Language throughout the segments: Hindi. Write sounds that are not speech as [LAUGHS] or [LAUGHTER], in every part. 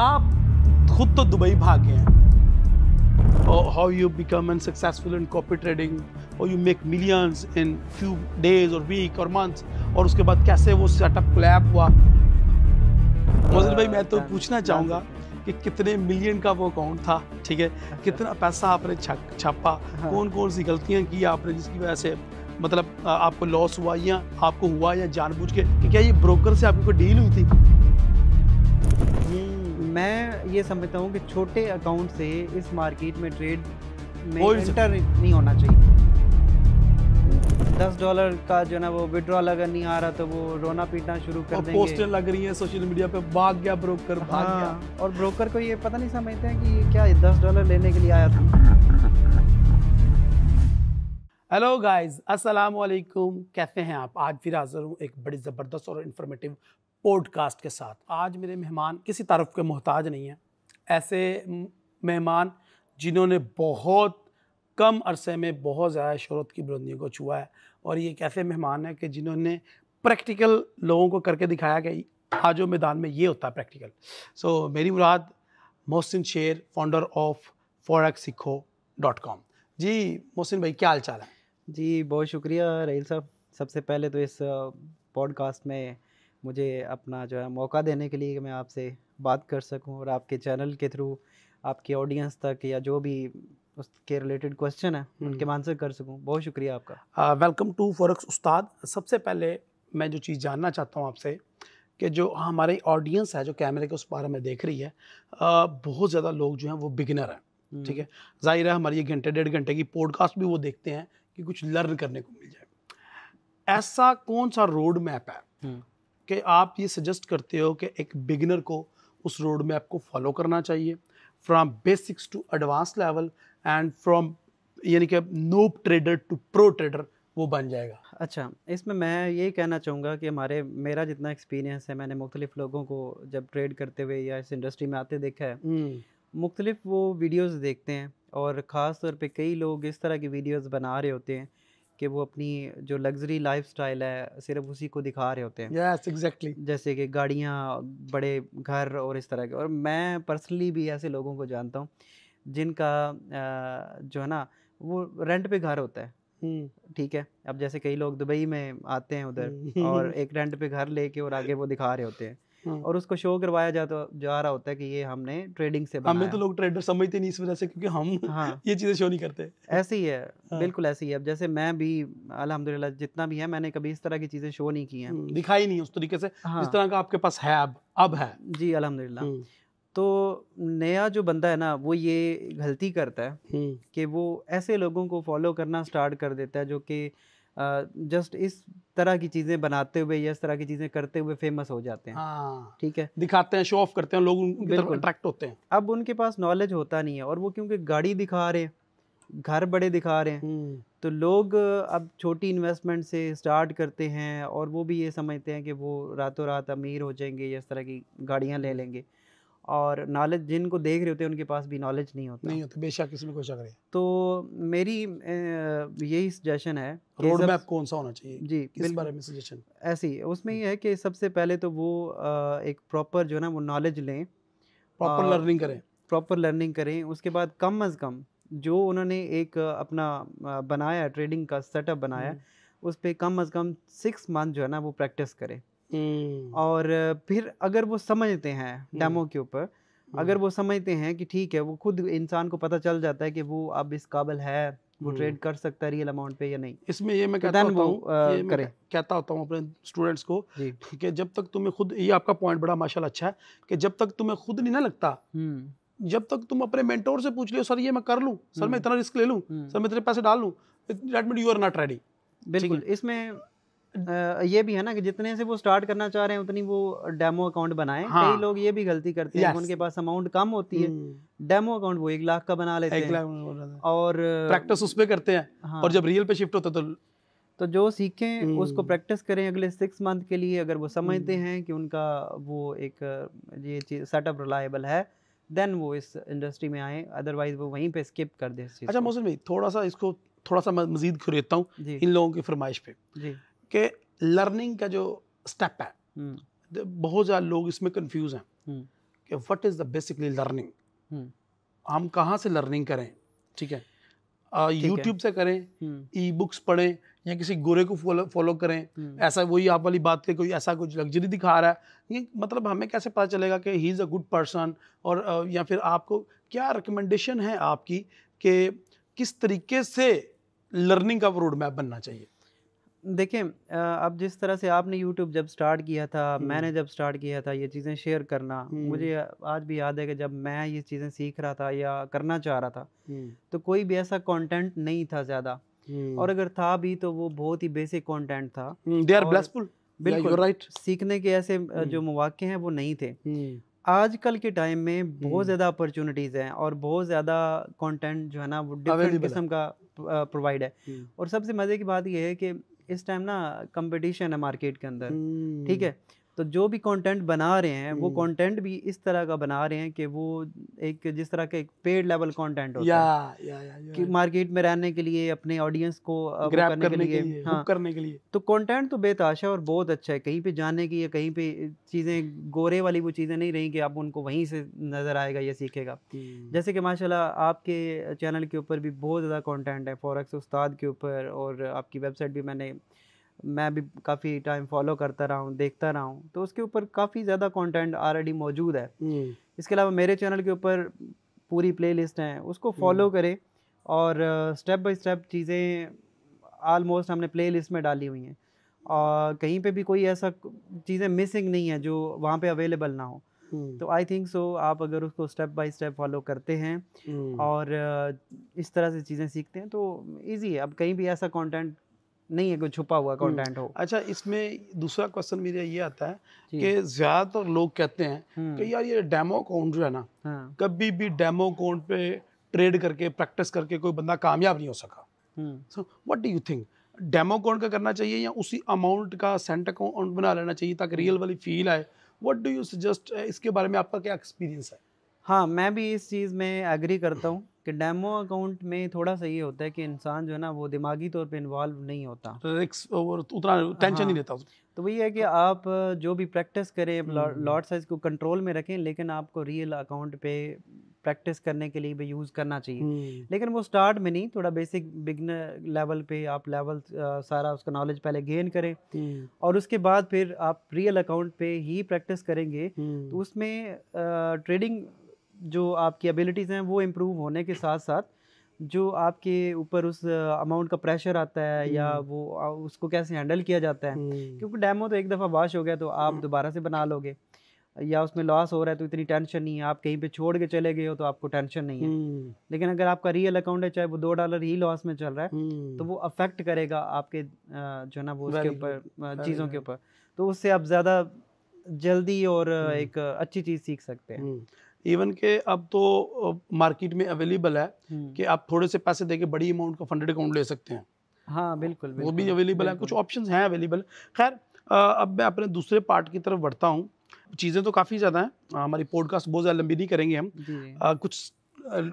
आप खुद तो दुबई भाग गए you oh, you become unsuccessful in copy trading और you make millions in few days और वीक और months और उसके बाद कैसे वो सेटअप क्लैप हुआ मोजिल भाई मैं तो पूछना चाहूँगा कि कितने मिलियन का वो अकाउंट था ठीक है कितना पैसा आपने छापा हाँ। कौन कौन सी गलतियाँ की आपने जिसकी वजह से मतलब आपको लॉस हुआ या आपको हुआ या जानबूझ के कि क्या ये ब्रोकर से आपकी कोई डील हुई थी मैं ये समझता हूँ कि छोटे अकाउंट से इस मार्केट में ट्रेड में इंटर नहीं होना चाहिए दस डॉलर का जो ना वो विड्रॉल अगर नहीं आ रहा तो वो रोना पीटना शुरू कर देंगे पोस्टर लग रही है सोशल मीडिया पे भाग गया ब्रोकर भाग हाँ, गया और ब्रोकर को ये पता नहीं समझते हैं कि ये क्या दस डॉलर लेने के लिए आया था हेलो गाइस अस्सलाम वालेकुम कैसे हैं आप आज फिर हाजिर हूँ एक बड़ी ज़बरदस्त और इन्फॉर्मेटिव पॉडकास्ट के साथ आज मेरे मेहमान किसी तारफ़ के मोहताज नहीं हैं ऐसे मेहमान जिन्होंने बहुत कम अरसे में बहुत ज़्यादा शहरत की बुलंदियों को छुआ है और ये एक ऐसे मेहमान हैं कि जिन्होंने प्रैक्टिकल लोगों को करके दिखाया कि आज मैदान में ये होता है प्रैक्टिकल सो so, मेरी मुराद मोहसिन शेर फाउंडर ऑफ फॉरक सिखो डॉट कॉम जी मोहसिन भाई क्या हाल चाल है जी बहुत शुक्रिया रहील साहब सबसे पहले तो इस पॉडकास्ट में मुझे अपना जो है मौका देने के लिए कि मैं आपसे बात कर सकूं और आपके चैनल के थ्रू आपके ऑडियंस तक या जो भी उसके रिलेटेड क्वेश्चन है हम्म। उनके मैं आंसर कर सकूं बहुत शुक्रिया आपका वेलकम टू फॉरक्स उस्ताद सबसे पहले मैं जो चीज़ जानना चाहता हूँ आपसे कि जो हमारी ऑडियंस है जो कैमरे के उस बारे में देख रही है बहुत ज़्यादा लोग जो हैं वो बिगिनर हैं हम्म। ठीक है जाहिर है हमारी ये घंटे डेढ़ घंटे की पॉडकास्ट भी वो देखते हैं कि कुछ लर्न करने को मिल जाए ऐसा कौन सा रोड मैप है हम्म। कि आप ये सजेस्ट करते हो कि एक बिगिनर को उस रोड मैप को फॉलो करना चाहिए from basics to advance level and from यानी कि no trader to pro trader वो बन जाएगा अच्छा इसमें मैं यही कहना चाहूँगा कि हमारे मेरा जितना एक्सपीरियंस है मैंने मुख्तलिफ लोगों को जब ट्रेड करते हुए या इस इंडस्ट्री में आते देखा है हम्म। मुख्तलिफ वो वीडियोस देखते हैं और ख़ास तौर पे कई लोग इस तरह की वीडियोस बना रहे होते हैं कि वो अपनी जो लग्जरी लाइफ है सिर्फ उसी को दिखा रहे होते हैं yes, exactly. जैसे कि गाड़ियाँ बड़े घर और इस तरह के और मैं पर्सनली भी ऐसे लोगों को जानता हूँ जिनका जो है ना वो रेंट पे घर होता है हम्म। ठीक है अब जैसे कई लोग दुबई में आते हैं उधर हम्म। और [LAUGHS] एक रेंट पे घर लेके और आगे वो दिखा रहे होते हैं हाँ। और उसको शो करवाया जाता तो, जा रहा होता है कि ये हमने ट्रेडिंग से हमें तो लोग ट्रेडर समझते नहीं इस वजह से क्योंकि हम हाँ [LAUGHS] ये चीज़ें शो नहीं करते ऐसे ही है हाँ। बिल्कुल ऐसे ही है जैसे मैं भी अलहमदुल्ला जितना भी है मैंने कभी इस तरह की चीज़ें शो नहीं की है हम्म, दिखाई नहीं उस तरीके से इस हाँ। तरह का आपके पास है अब अब है जी अलहमदुल्ला हम्म। तो नया जो बंदा है ना वो ये गलती करता है हम्म। कि वो ऐसे लोगों को फॉलो करना स्टार्ट कर देता है जो कि जस्ट इस तरह की चीज़ें बनाते हुए या इस तरह की चीज़ें करते हुए फेमस हो जाते हैं हाँ, ठीक है दिखाते हैं शो ऑफ करते हैं लोग तरफ अट्रैक्ट होते हैं अब उनके पास नॉलेज होता नहीं है और वो क्योंकि गाड़ी दिखा रहे हैं घर बड़े दिखा रहे हैं हम्म। तो लोग अब छोटी इन्वेस्टमेंट से स्टार्ट करते हैं और वो भी ये समझते हैं कि वो रातों रात अमीर हो जाएंगे या इस तरह की गाड़ियाँ ले लेंगे और नॉलेज जिनको देख रहे होते हैं उनके पास भी नॉलेज नहीं होता नहीं होता बेशक इसमें कोई शक नहीं तो मेरी यही सजेशन है रोड मैप कौन सा होना चाहिए जी किस बारे में सजेशन ऐसी उसमें हम्म। ये है कि सबसे पहले तो वो एक प्रॉपर जो है ना वो नॉलेज लें प्रॉपर लर्निंग करें प्रॉपर लर्निंग करें उसके बाद कम अज़ कम जो उन्होंने एक अपना बनाया ट्रेडिंग का सेटअप बनाया हम्म। उस पर कम अज़ कम सिक्स मंथ जो है ना वो प्रैक्टिस करें हम्म। और फिर अगर वो समझते हैं हम्म। डेमो के ऊपर अगर हम्म। वो समझते हैं कि ठीक है वो खुद इंसान को पता चल जाता है कि वो अब इस काबिल है वो ट्रेड कर सकता है रियल अमाउंट पे या नहीं इसमें ये मैं तो कहता होता हूँ करें कहता होता हूँ अपने स्टूडेंट्स को कि जब तक तुम्हें खुद ये आपका पॉइंट बड़ा माशाल्लाह अच्छा है कि जब तक तुम्हें खुद नहीं ना लगता जब तक तुम अपने मेंटोर से पूछ लियो सर ये मैं कर लूँ सर मैं इतना रिस्क ले लूँ सर मैं इतने पैसे डाल लूँ that mean you are not ready बिल्कुल इसमें ये भी है ना कि जितने से वो स्टार्ट करना चाह रहे हैं उतनी वो डेमो अकाउंट बनाए हाँ। कई लोग ये भी गलती करते हैं उनके पास अमाउंट कम होती है डेमो हम्म। अकाउंट वो एक लाख का बना लेते हैं और प्रैक्टिस उसपे करते हैं हाँ। और जब रियल पे शिफ्ट होता तो तो जो सीखें उसको प्रैक्टिस हम्म। करें अगले सिक्स मंथ के लिए अगर वो समझते हम्म। हैं कि उनका वो एक ये चीज सेटअप रिलायबल है देन वो इस इंडस्ट्री में आए अदरवाइज वो वहीं पे स्किप कर दे अच्छा मोहसिन भाई थोड़ा सा इसको थोड़ा सा मजीद खुरेता हूँ इन लोगों की फरमाइश पे जी कि लर्निंग का जो स्टेप है हम्म। तो बहुत ज़्यादा लोग इसमें कंफ्यूज हैं हम्म। कि what is the basically learning हम कहाँ से लर्निंग करें ठीक है यूट्यूब से करें ई हम्म। बुक्स पढ़ें या किसी गोरे को फॉलो करें ऐसा वही आप वाली बात के कोई ऐसा कुछ लग्जरी दिखा रहा है ये मतलब हमें कैसे पता चलेगा कि he is a good person और या फिर आपको क्या रिकमेंडेशन है आपकी कि किस तरीके से लर्निंग का रोड मैप बनना चाहिए देखें अब जिस तरह से आपने YouTube जब स्टार्ट किया था मैंने जब स्टार्ट किया था ये चीज़ें शेयर करना मुझे आज भी याद है कि जब मैं ये चीज़ें सीख रहा था या करना चाह रहा था तो कोई भी ऐसा कंटेंट नहीं था ज़्यादा और अगर था भी तो वो बहुत ही बेसिक कंटेंट था दे आर ब्लेसफुल बिल्कुल राइट सीखने के ऐसे जो मौाक़े हैं वो नहीं थे आजकल के टाइम में बहुत ज़्यादा अपॉर्चुनिटीज़ हैं और बहुत ज़्यादा कंटेंट जो है ना वो डिफरेंट किस्म का प्रोवाइड है और सबसे मज़े की बात यह है कि इस टाइम ना कंपटीशन है मार्केट के अंदर ठीक हम्म। है तो जो भी कंटेंट बना रहे हैं वो कंटेंट भी इस तरह का बना रहे हैं कि वो एक जिस तरह का एक पेड लेवल कंटेंट होता या, है या, या, या, कि मार्केट में रहने के लिए अपने ऑडियंस को करने, करने, के लिए, के लिए हाँ, करने के लिए तो कंटेंट तो बेताशा और बहुत अच्छा है कहीं पे जाने की या कहीं पे चीज़ें गोरे वाली वो चीज़ें नहीं रही कि आप उनको वहीं से नज़र आएगा या सीखेगा जैसे कि माशा आपके चैनल के ऊपर भी बहुत ज़्यादा कॉन्टेंट है फॉरक्स उस्ताद के ऊपर और आपकी वेबसाइट भी मैंने मैं भी काफ़ी टाइम फॉलो करता रहा हूँ देखता रहा हूँ तो उसके ऊपर काफ़ी ज़्यादा कंटेंट ऑलरेडी मौजूद है हम्म। इसके अलावा मेरे चैनल के ऊपर पूरी प्लेलिस्ट हैं उसको फॉलो हम्म। करें और स्टेप बाय स्टेप चीज़ें आलमोस्ट हमने प्लेलिस्ट में डाली हुई हैं और कहीं पे भी कोई ऐसा चीज़ें मिसिंग नहीं है जो वहाँ पे अवेलेबल ना हो हम्म। तो आई थिंक सो आप अगर उसको स्टेप बाय स्टेप फॉलो करते हैं और uh, इस तरह से चीज़ें सीखते हैं तो इजी है अब कहीं भी ऐसा कंटेंट नहीं है कोई छुपा हुआ कंटेंट हम्म। हो अच्छा इसमें दूसरा क्वेश्चन मेरा ये आता है कि ज्यादातर लोग कहते हैं कि हम्म। यार ये डेमो अकाउंट जो है ना हाँ। कभी भी डेमो अकाउंट पे ट्रेड करके प्रैक्टिस करके कोई बंदा कामयाब नहीं हो सका so what do you think demo account का करना चाहिए या उसी अमाउंट का सेंट अकाउंट बना लेना चाहिए ताकि रियल हम्म। वाली फील आए व्हाट डू यू सजेस्ट इसके बारे में आपका क्या एक्सपीरियंस है हाँ मैं भी इस चीज़ में एग्री करता हूँ कि डेमो अकाउंट में थोड़ा सा ये होता है कि इंसान जो है ना वो दिमागी तौर पे इन्वॉल्व नहीं होता तो उतना टेंशन हाँ, नहीं लेता तो वही है कि आप जो भी प्रैक्टिस करें लॉट साइज हम्म, हम्म। को कंट्रोल में रखें लेकिन आपको रियल अकाउंट पे प्रैक्टिस करने के लिए भी यूज़ करना चाहिए हम्म। लेकिन वो स्टार्ट में नहीं थोड़ा बेसिक बिगनर लेवल पे आप लेवल सारा उसका नॉलेज पहले गेन करें और उसके बाद फिर आप रियल अकाउंट पे ही प्रैक्टिस करेंगे तो उसमें ट्रेडिंग जो आपकी एबिलिटीज़ हैं वो इम्प्रूव होने के साथ साथ जो आपके ऊपर उस अमाउंट का प्रेशर आता है या हम्म। वो उसको कैसे हैंडल किया जाता है हम्म। क्योंकि डैमो तो एक दफ़ा वाश हो गया तो आप हम्म। दोबारा से बना लोगे या उसमें लॉस हो रहा है तो इतनी टेंशन नहीं है आप कहीं पे छोड़ के चले गए हो तो आपको टेंशन नहीं है लेकिन अगर आपका रियल अकाउंट है चाहे वो दो डॉलर ही लॉस में चल रहा है तो वो अफेक्ट करेगा आपके जो ना वो उसके ऊपर चीज़ों के ऊपर तो उससे आप ज़्यादा जल्दी और एक अच्छी चीज़ सीख सकते हैं इवन के अब तो मार्केट में अवेलेबल है हम्म। कि आप थोड़े से पैसे देके बड़ी अमाउंट का फंडेड अकाउंट ले सकते हैं हाँ बिल्कुल, बिल्कुल वो भी अवेलेबल है कुछ ऑप्शन हैं अवेलेबल खैर अब मैं अपने दूसरे पार्ट की तरफ बढ़ता हूँ चीज़ें तो काफ़ी ज़्यादा हैं हमारी पॉडकास्ट बहुत ज़्यादा लंबी नहीं करेंगे हम आ, कुछ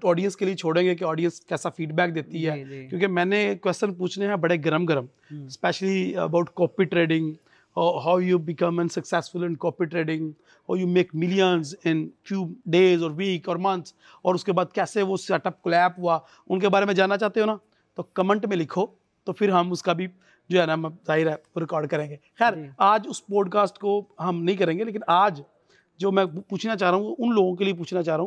ऑडियंस के लिए छोड़ेंगे कि ऑडियंस कैसा फीडबैक देती है क्योंकि मैंने क्वेश्चन पूछने हैं बड़े गरम गरम specially about copy trading or how you become unsuccessful in copy trading or you make millions in few days or week or months और उसके बाद कैसे वो सेटअप कोलैप हुआ उनके बारे में जानना चाहते हो ना तो कमेंट में लिखो तो फिर हम उसका भी जो है ना जाहिर है रिकॉर्ड करेंगे खैर आज उस पॉडकास्ट को हम नहीं करेंगे लेकिन आज जो मैं पूछना चाह रहा हूँ उन लोगों के लिए पूछना चाह रहा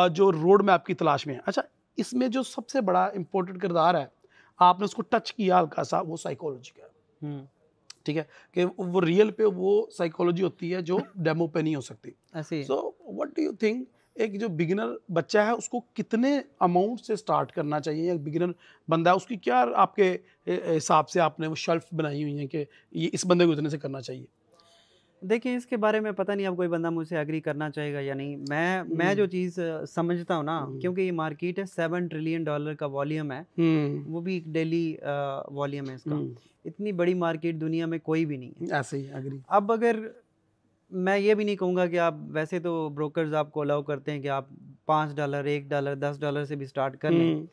हूँ जो रोड मैप की तलाश में है अच्छा इसमें जो सबसे बड़ा इम्पोर्टेंट किरदार है आपने उसको टच किया हल्का सा वो साइकोलॉजी का है हम्म। ठीक है कि वो रियल पे वो साइकोलॉजी होती है जो डेमो [LAUGHS] पे नहीं हो सकती so what do you think एक जो बिगिनर बच्चा है उसको कितने अमाउंट से स्टार्ट करना चाहिए एक बिगिनर बंदा है उसकी क्या आपके हिसाब से आपने वो शेल्फ बनाई हुई है कि ये इस बंदे को इतने से करना चाहिए देखिए इसके बारे में पता नहीं अब कोई बंदा मुझसे एग्री करना चाहेगा या नहीं मैं मैं जो चीज़ समझता हूँ ना क्योंकि ये मार्केट है सेवन ट्रिलियन डॉलर का वॉल्यूम है वो भी एक डेली वॉल्यूम है इसका इतनी बड़ी मार्केट दुनिया में कोई भी नहीं है ऐसे ही एग्री अब अगर मैं ये भी नहीं कहूँगा कि आप वैसे तो ब्रोकर्स आपको अलाउ करते हैं कि आप पाँच डॉलर एक डॉलर दस डॉलर से भी स्टार्ट कर लें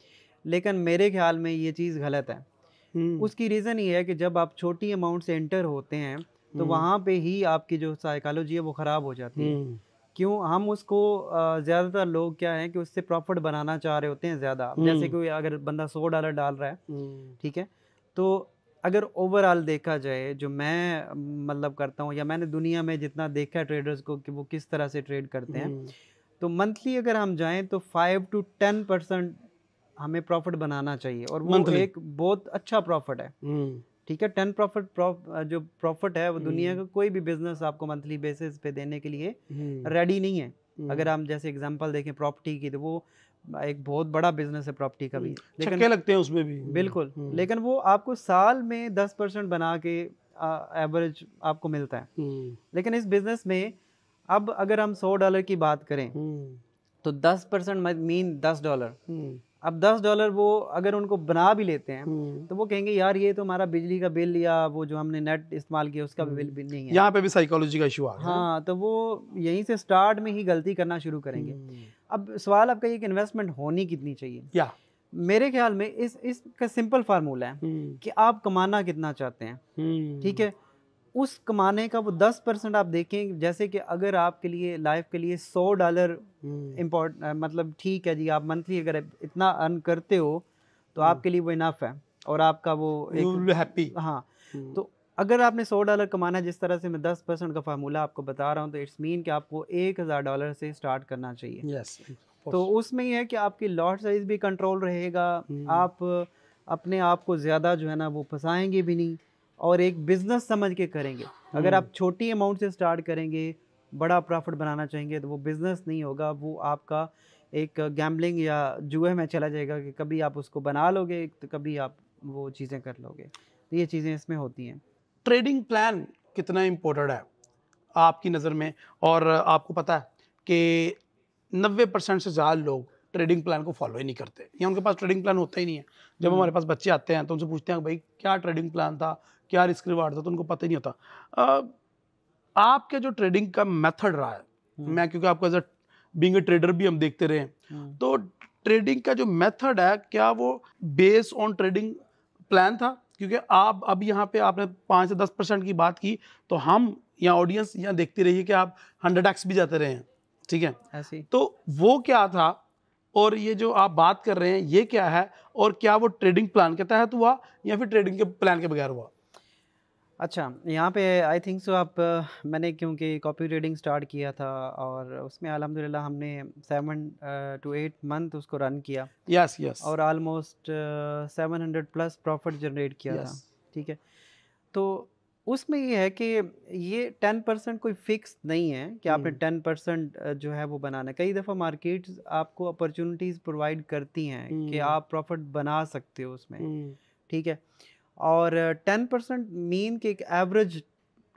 लेकिन मेरे ख्याल में ये चीज़ गलत है उसकी रीज़न ये है कि जब आप छोटी अमाउंट से एंटर होते हैं तो हम्म। वहाँ पे ही आपकी जो साइकोलॉजी है वो ख़राब हो जाती है हम्म। क्यों हम उसको ज़्यादातर लोग क्या है कि उससे प्रॉफिट बनाना चाह रहे होते हैं ज़्यादा जैसे हम्म। कोई अगर बंदा सौ डॉलर डाल रहा है ठीक है तो अगर ओवरऑल देखा जाए जो मैं मतलब करता हूँ या मैंने दुनिया में जितना देखा है ट्रेडर्स को कि वो किस तरह से ट्रेड करते हैं तो मंथली अगर हम जाएं तो फाइव टू टेन परसेंट हमें प्रॉफिट बनाना चाहिए और वो एक बहुत अच्छा प्रॉफिट है ठीक है टेन प्रॉफिट जो प्रॉफिट है वो दुनिया हम्म। का कोई भी बिजनेस आपको मंथली बेसिस पे देने के लिए रेडी हम्म। नहीं है अगर हम हम्म। जैसे एग्जांपल देखें प्रॉपर्टी की तो वो एक बहुत बड़ा बिजनेस है प्रॉपर्टी का भी लेकिन लगते हैं उसमें भी बिल्कुल लेकिन वो आपको साल में दस परसेंट बना के एवरेज आपको मिलता है लेकिन इस बिजनेस में अब अगर हम सौ डॉलर की बात करें तो दस परसेंट मीन दस डॉलर अब दस डॉलर वो अगर उनको बना भी लेते हैं हम्म। तो वो कहेंगे यार ये तो हमारा बिजली का बिल या वो जो हमने नेट इस्तेमाल किया उसका बिल भी हम्म। नहीं है यहाँ पे भी साइकोलॉजी का इशू आ गया हाँ तो वो यहीं से स्टार्ट में ही गलती करना शुरू करेंगे हम्म। अब सवाल आपका ये कि इन्वेस्टमेंट होनी कितनी चाहिए क्या मेरे ख्याल में इस इसका सिंपल फार्मूला है कि आप कमाना कितना चाहते हैं ठीक है उस कमाने का वो दस परसेंट आप देखें जैसे कि अगर आपके लिए लाइफ के लिए सौ डॉलर हम्म। इम्पोर्ट मतलब ठीक है जी आप मंथली अगर इतना अर्न करते हो तो हम्म। आपके लिए वो इनफ है और आपका वो हैप्पी हाँ हम्म। तो अगर आपने सौ डॉलर कमाना है जिस तरह से मैं दस परसेंट का फार्मूला आपको बता रहा हूँ तो इट्स मीन कि आपको एक हज़ार डॉलर से स्टार्ट करना चाहिए yes, तो उसमें यह है कि आपकी लॉट साइज भी कंट्रोल रहेगा आप अपने आप को ज़्यादा जो है ना वो फंसाएंगे भी नहीं और एक बिज़नेस समझ के करेंगे अगर आप हम्म। छोटी अमाउंट से स्टार्ट करेंगे बड़ा प्रॉफिट बनाना चाहेंगे तो वो बिज़नेस नहीं होगा वो आपका एक गैम्बलिंग या जुए में चला जाएगा कि कभी आप उसको बना लोगे तो कभी आप वो चीज़ें कर लोगे तो ये चीज़ें इसमें होती हैं ट्रेडिंग प्लान कितना इम्पोर्टेंट है आपकी नज़र में और आपको पता है कि नब्बे परसेंट से ज़्यादा लोग ट्रेडिंग प्लान को फॉलो ही नहीं करते या उनके पास ट्रेडिंग प्लान होता ही नहीं है जब हम्म। हमारे पास बच्चे आते हैं तो उनसे पूछते हैं भाई क्या ट्रेडिंग प्लान था क्या रिस्क रिवार्ड था तो उनको पता ही नहीं होता आपके जो ट्रेडिंग का मेथड रहा है हम्म। मैं क्योंकि आपको एज अ बींग ट्रेडर भी हम देखते रहे हम्म। तो ट्रेडिंग का जो मेथड है क्या वो बेस ऑन ट्रेडिंग प्लान था क्योंकि आप अब यहाँ पे आपने पाँच से दस परसेंट की बात की तो हम यहाँ ऑडियंस यहाँ देखती रही है कि आप हंड्रेड एक्स भी जाते रहे हैं ठीक है ऐसे तो वो क्या था और ये जो आप बात कर रहे हैं ये क्या है और क्या वो ट्रेडिंग प्लान के तहत हुआ या फिर ट्रेडिंग के प्लान के बगैर हुआ अच्छा यहाँ पे आई थिंक सो आप मैंने क्योंकि कॉपी रीडिंग स्टार्ट किया था और उसमें अलहमदिल्ला हमने सेवन टू एट मंथ उसको रन किया यस yes, यस yes. और almost seven hundred plus profit generate किया yes. था ठीक है तो उसमें ये है कि ये टेन परसेंट कोई फिक्स नहीं है कि आपने टेन हम्म। परसेंट जो है वो बनाना है कई दफ़ा मार्केट आपको अपॉर्चुनिटीज़ प्रोवाइड करती हैं कि हम्म। आप प्रॉफिट बना सकते हो उसमें हम्म। ठीक है और टेन परसेंट मीन के एक एवरेज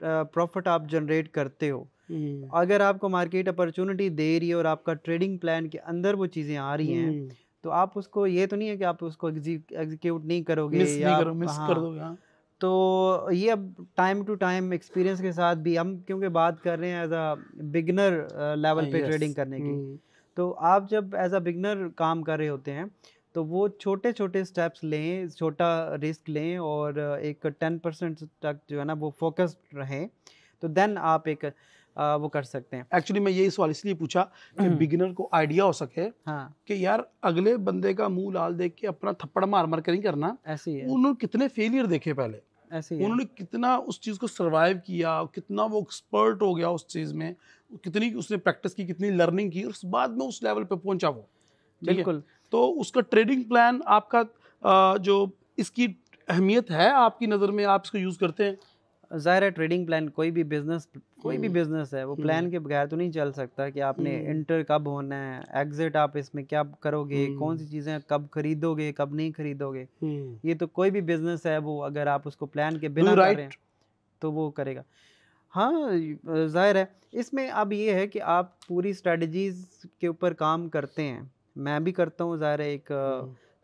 प्रॉफिट आप जनरेट करते हो हम्म। अगर आपको मार्केट अपॉर्चुनिटी दे रही है और आपका ट्रेडिंग प्लान के अंदर वो चीज़ें आ रही हैं हम्म। तो आप उसको ये तो नहीं है कि आप उसको एग्जीक्यूट नहीं करोगे मिस या नहीं करो, मिस हाँ, कर दोगे हाँ। तो ये अब टाइम टू टाइम एक्सपीरियंस के साथ भी हम क्योंकि बात कर रहे हैं एज अ बिगनर लेवल हाँ, पे ट्रेडिंग करने की हम्म। तो आप जब एज अ बिगनर काम कर रहे होते हैं तो वो छोटे छोटे स्टेप्स लें छोटा रिस्क लें और एक टेन परसेंट तक जो है ना वो फोकस्ड रहें तो देन आप एक आ, वो कर सकते हैं एक्चुअली मैं यही सवाल इसलिए पूछा कि बिगिनर हम्म। को आइडिया हो सके हाँ। कि यार अगले बंदे का मुंह लाल देख के अपना थप्पड़ मार मार कर नहीं करना ऐसे ही उन्होंने कितने फेलियर देखे पहले ही उन्होंने कितना उस चीज़ को सर्वाइव किया कितना वो एक्सपर्ट हो गया उस चीज़ में कितनी उसने प्रैक्टिस की कितनी लर्निंग की और उस बाद में उस लेवल पे पहुंचा वो बिल्कुल तो उसका ट्रेडिंग प्लान आपका जो इसकी अहमियत है आपकी नज़र में आप इसको यूज़ करते हैं ज़ाहिर है ट्रेडिंग प्लान कोई भी बिजनेस कोई भी हम्म। बिजनेस है वो हम्म। प्लान के बगैर तो नहीं चल सकता कि आपने हम्म। इंटर कब होना है एग्जिट आप इसमें क्या करोगे कौन सी चीज़ें कब खरीदोगे कब नहीं खरीदोगे ये तो कोई भी बिजनेस है वो अगर आप उसको प्लान के बिना right. तो वो करेगा हाँ ज़ाहिर है इसमें अब ये है कि आप पूरी स्ट्रेटजीज के ऊपर काम करते हैं मैं भी करता हूँ ज़ाहिर है एक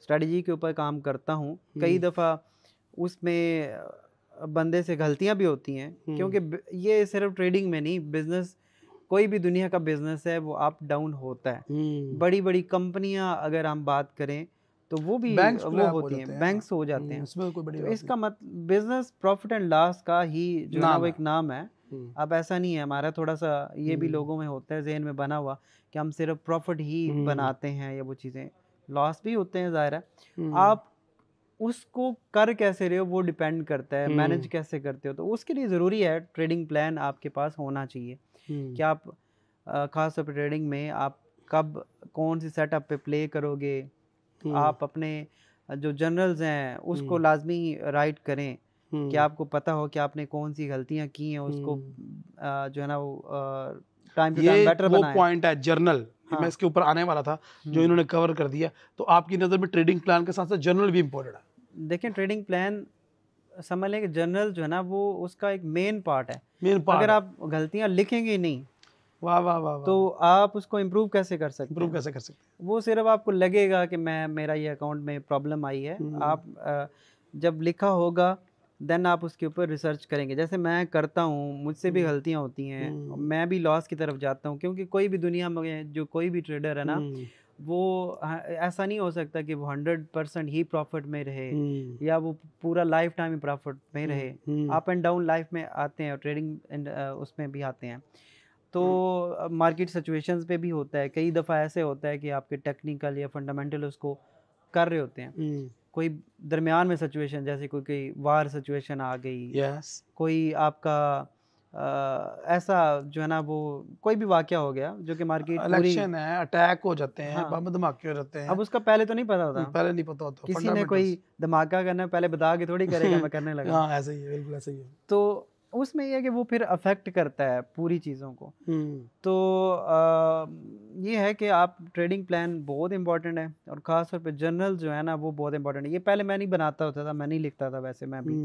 स्ट्रेटजी हम्म। के ऊपर काम करता हूँ कई हम्म। दफ़ा उसमें बंदे से गलतियाँ भी होती हैं हम्म। क्योंकि ये सिर्फ ट्रेडिंग में नहीं बिज़नेस कोई भी दुनिया का बिज़नेस है वो अप डाउन होता है बड़ी बड़ी कंपनियाँ अगर हम बात करें तो वो भी वो होती हैं बैंक्स हो जाते हैं तो इसका मतलब बिजनेस प्रॉफिट एंड लॉस का ही जो है, वो एक नाम है हम्म। अब ऐसा नहीं है हमारा थोड़ा सा ये भी हम्म। लोगों में होता है जहन में बना हुआ कि हम सिर्फ प्रॉफिट ही हम्म। बनाते हैं या वो चीज़ें लॉस भी होते हैं ज़ाहिर है आप उसको कर कैसे रहे हो वो डिपेंड करता है मैनेज कैसे करते हो तो उसके लिए ज़रूरी है ट्रेडिंग प्लान आपके पास होना चाहिए कि आप खास तौर पर ट्रेडिंग में आप कब कौन सी सेटअप पे प्ले करोगे आप अपने जो जनरल्स हैं उसको लाजमी राइट करें कि हम्म। आपको पता हो कि आपने कौन सी गलतियां की हैं उसको हम्म। जो है ना वो टाइम टू टाइम बेटर वो पॉइंट है जर्नल हाँ। मैं इसके ऊपर आने वाला था जो हम्म। इन्होंने कवर कर दिया तो आपकी नज़र में ट्रेडिंग प्लान के साथ साथ जर्नल भी इम्पोर्टेंट है देखें ट्रेडिंग प्लान समझ लें कि जर्नल जो है ना वो उसका एक मेन पार्ट है मेन पार्ट अगर आप गलतियां लिखेंगे नहीं वाह वाह वाह तो आप उसको इम्प्रूव कैसे कर सकते इम्प्रूव कैसे कर सकते वो सिर्फ आपको लगेगा कि मैं मेरा ये अकाउंट में प्रॉब्लम आई है आप आ, जब लिखा होगा देन आप उसके ऊपर रिसर्च करेंगे जैसे मैं करता हूँ मुझसे भी गलतियाँ होती हैं मैं भी लॉस की तरफ जाता हूँ क्योंकि कोई भी दुनिया में जो कोई भी ट्रेडर है ना वो ऐसा नहीं हो सकता कि वो हंड्रेड परसेंट ही प्रॉफिट में रहे या वो पूरा लाइफ टाइम ही प्रॉफिट में रहे अप एंड डाउन लाइफ में आते हैं ट्रेडिंग उसमें भी आते हैं तो मार्केट सिचुएशंस पे भी होता है कई दफ़ा ऐसे होता है कि आपके टेक्निकल या फंडामेंटल उसको कर रहे होते हैं कोई दरमियान में सिचुएशन जैसे कोई कोई वार सिचुएशन आ गई yes. कोई आपका आ, ऐसा जो है ना वो कोई भी वाक्य हो गया जो कि मार्केट इलेक्शन है अटैक हो जाते हैं हाँ, बम धमाके हो जाते हैं अब उसका पहले तो नहीं पता होता पहले नहीं पता होता किसी ने कोई धमाका करना पहले बता के थोड़ी करेगा मैं करने लगा हाँ ऐसे ही है बिल्कुल ऐसे ही है तो उसमें यह है कि वो फिर अफेक्ट करता है पूरी चीज़ों को हम्म। तो आ, ये है कि आप ट्रेडिंग प्लान बहुत इंपॉर्टेंट है और ख़ासतौर पर जर्नल जो है ना वो बहुत इंपॉर्टेंट है ये पहले मैं नहीं बनाता होता था मैं नहीं लिखता था वैसे मैं भी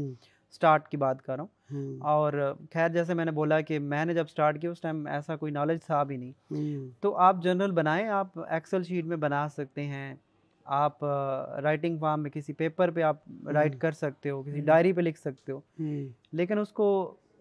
स्टार्ट हम्म। की बात कर रहा हूँ हम्म। और खैर जैसे मैंने बोला कि मैंने जब स्टार्ट किया उस टाइम ऐसा कोई नॉलेज था भी नहीं तो आप जर्नल बनाएं आप एक्सेल शीट में बना सकते हैं आप राइटिंग फॉर्म में किसी पेपर पे आप राइट कर सकते हो किसी डायरी पे लिख सकते हो लेकिन उसको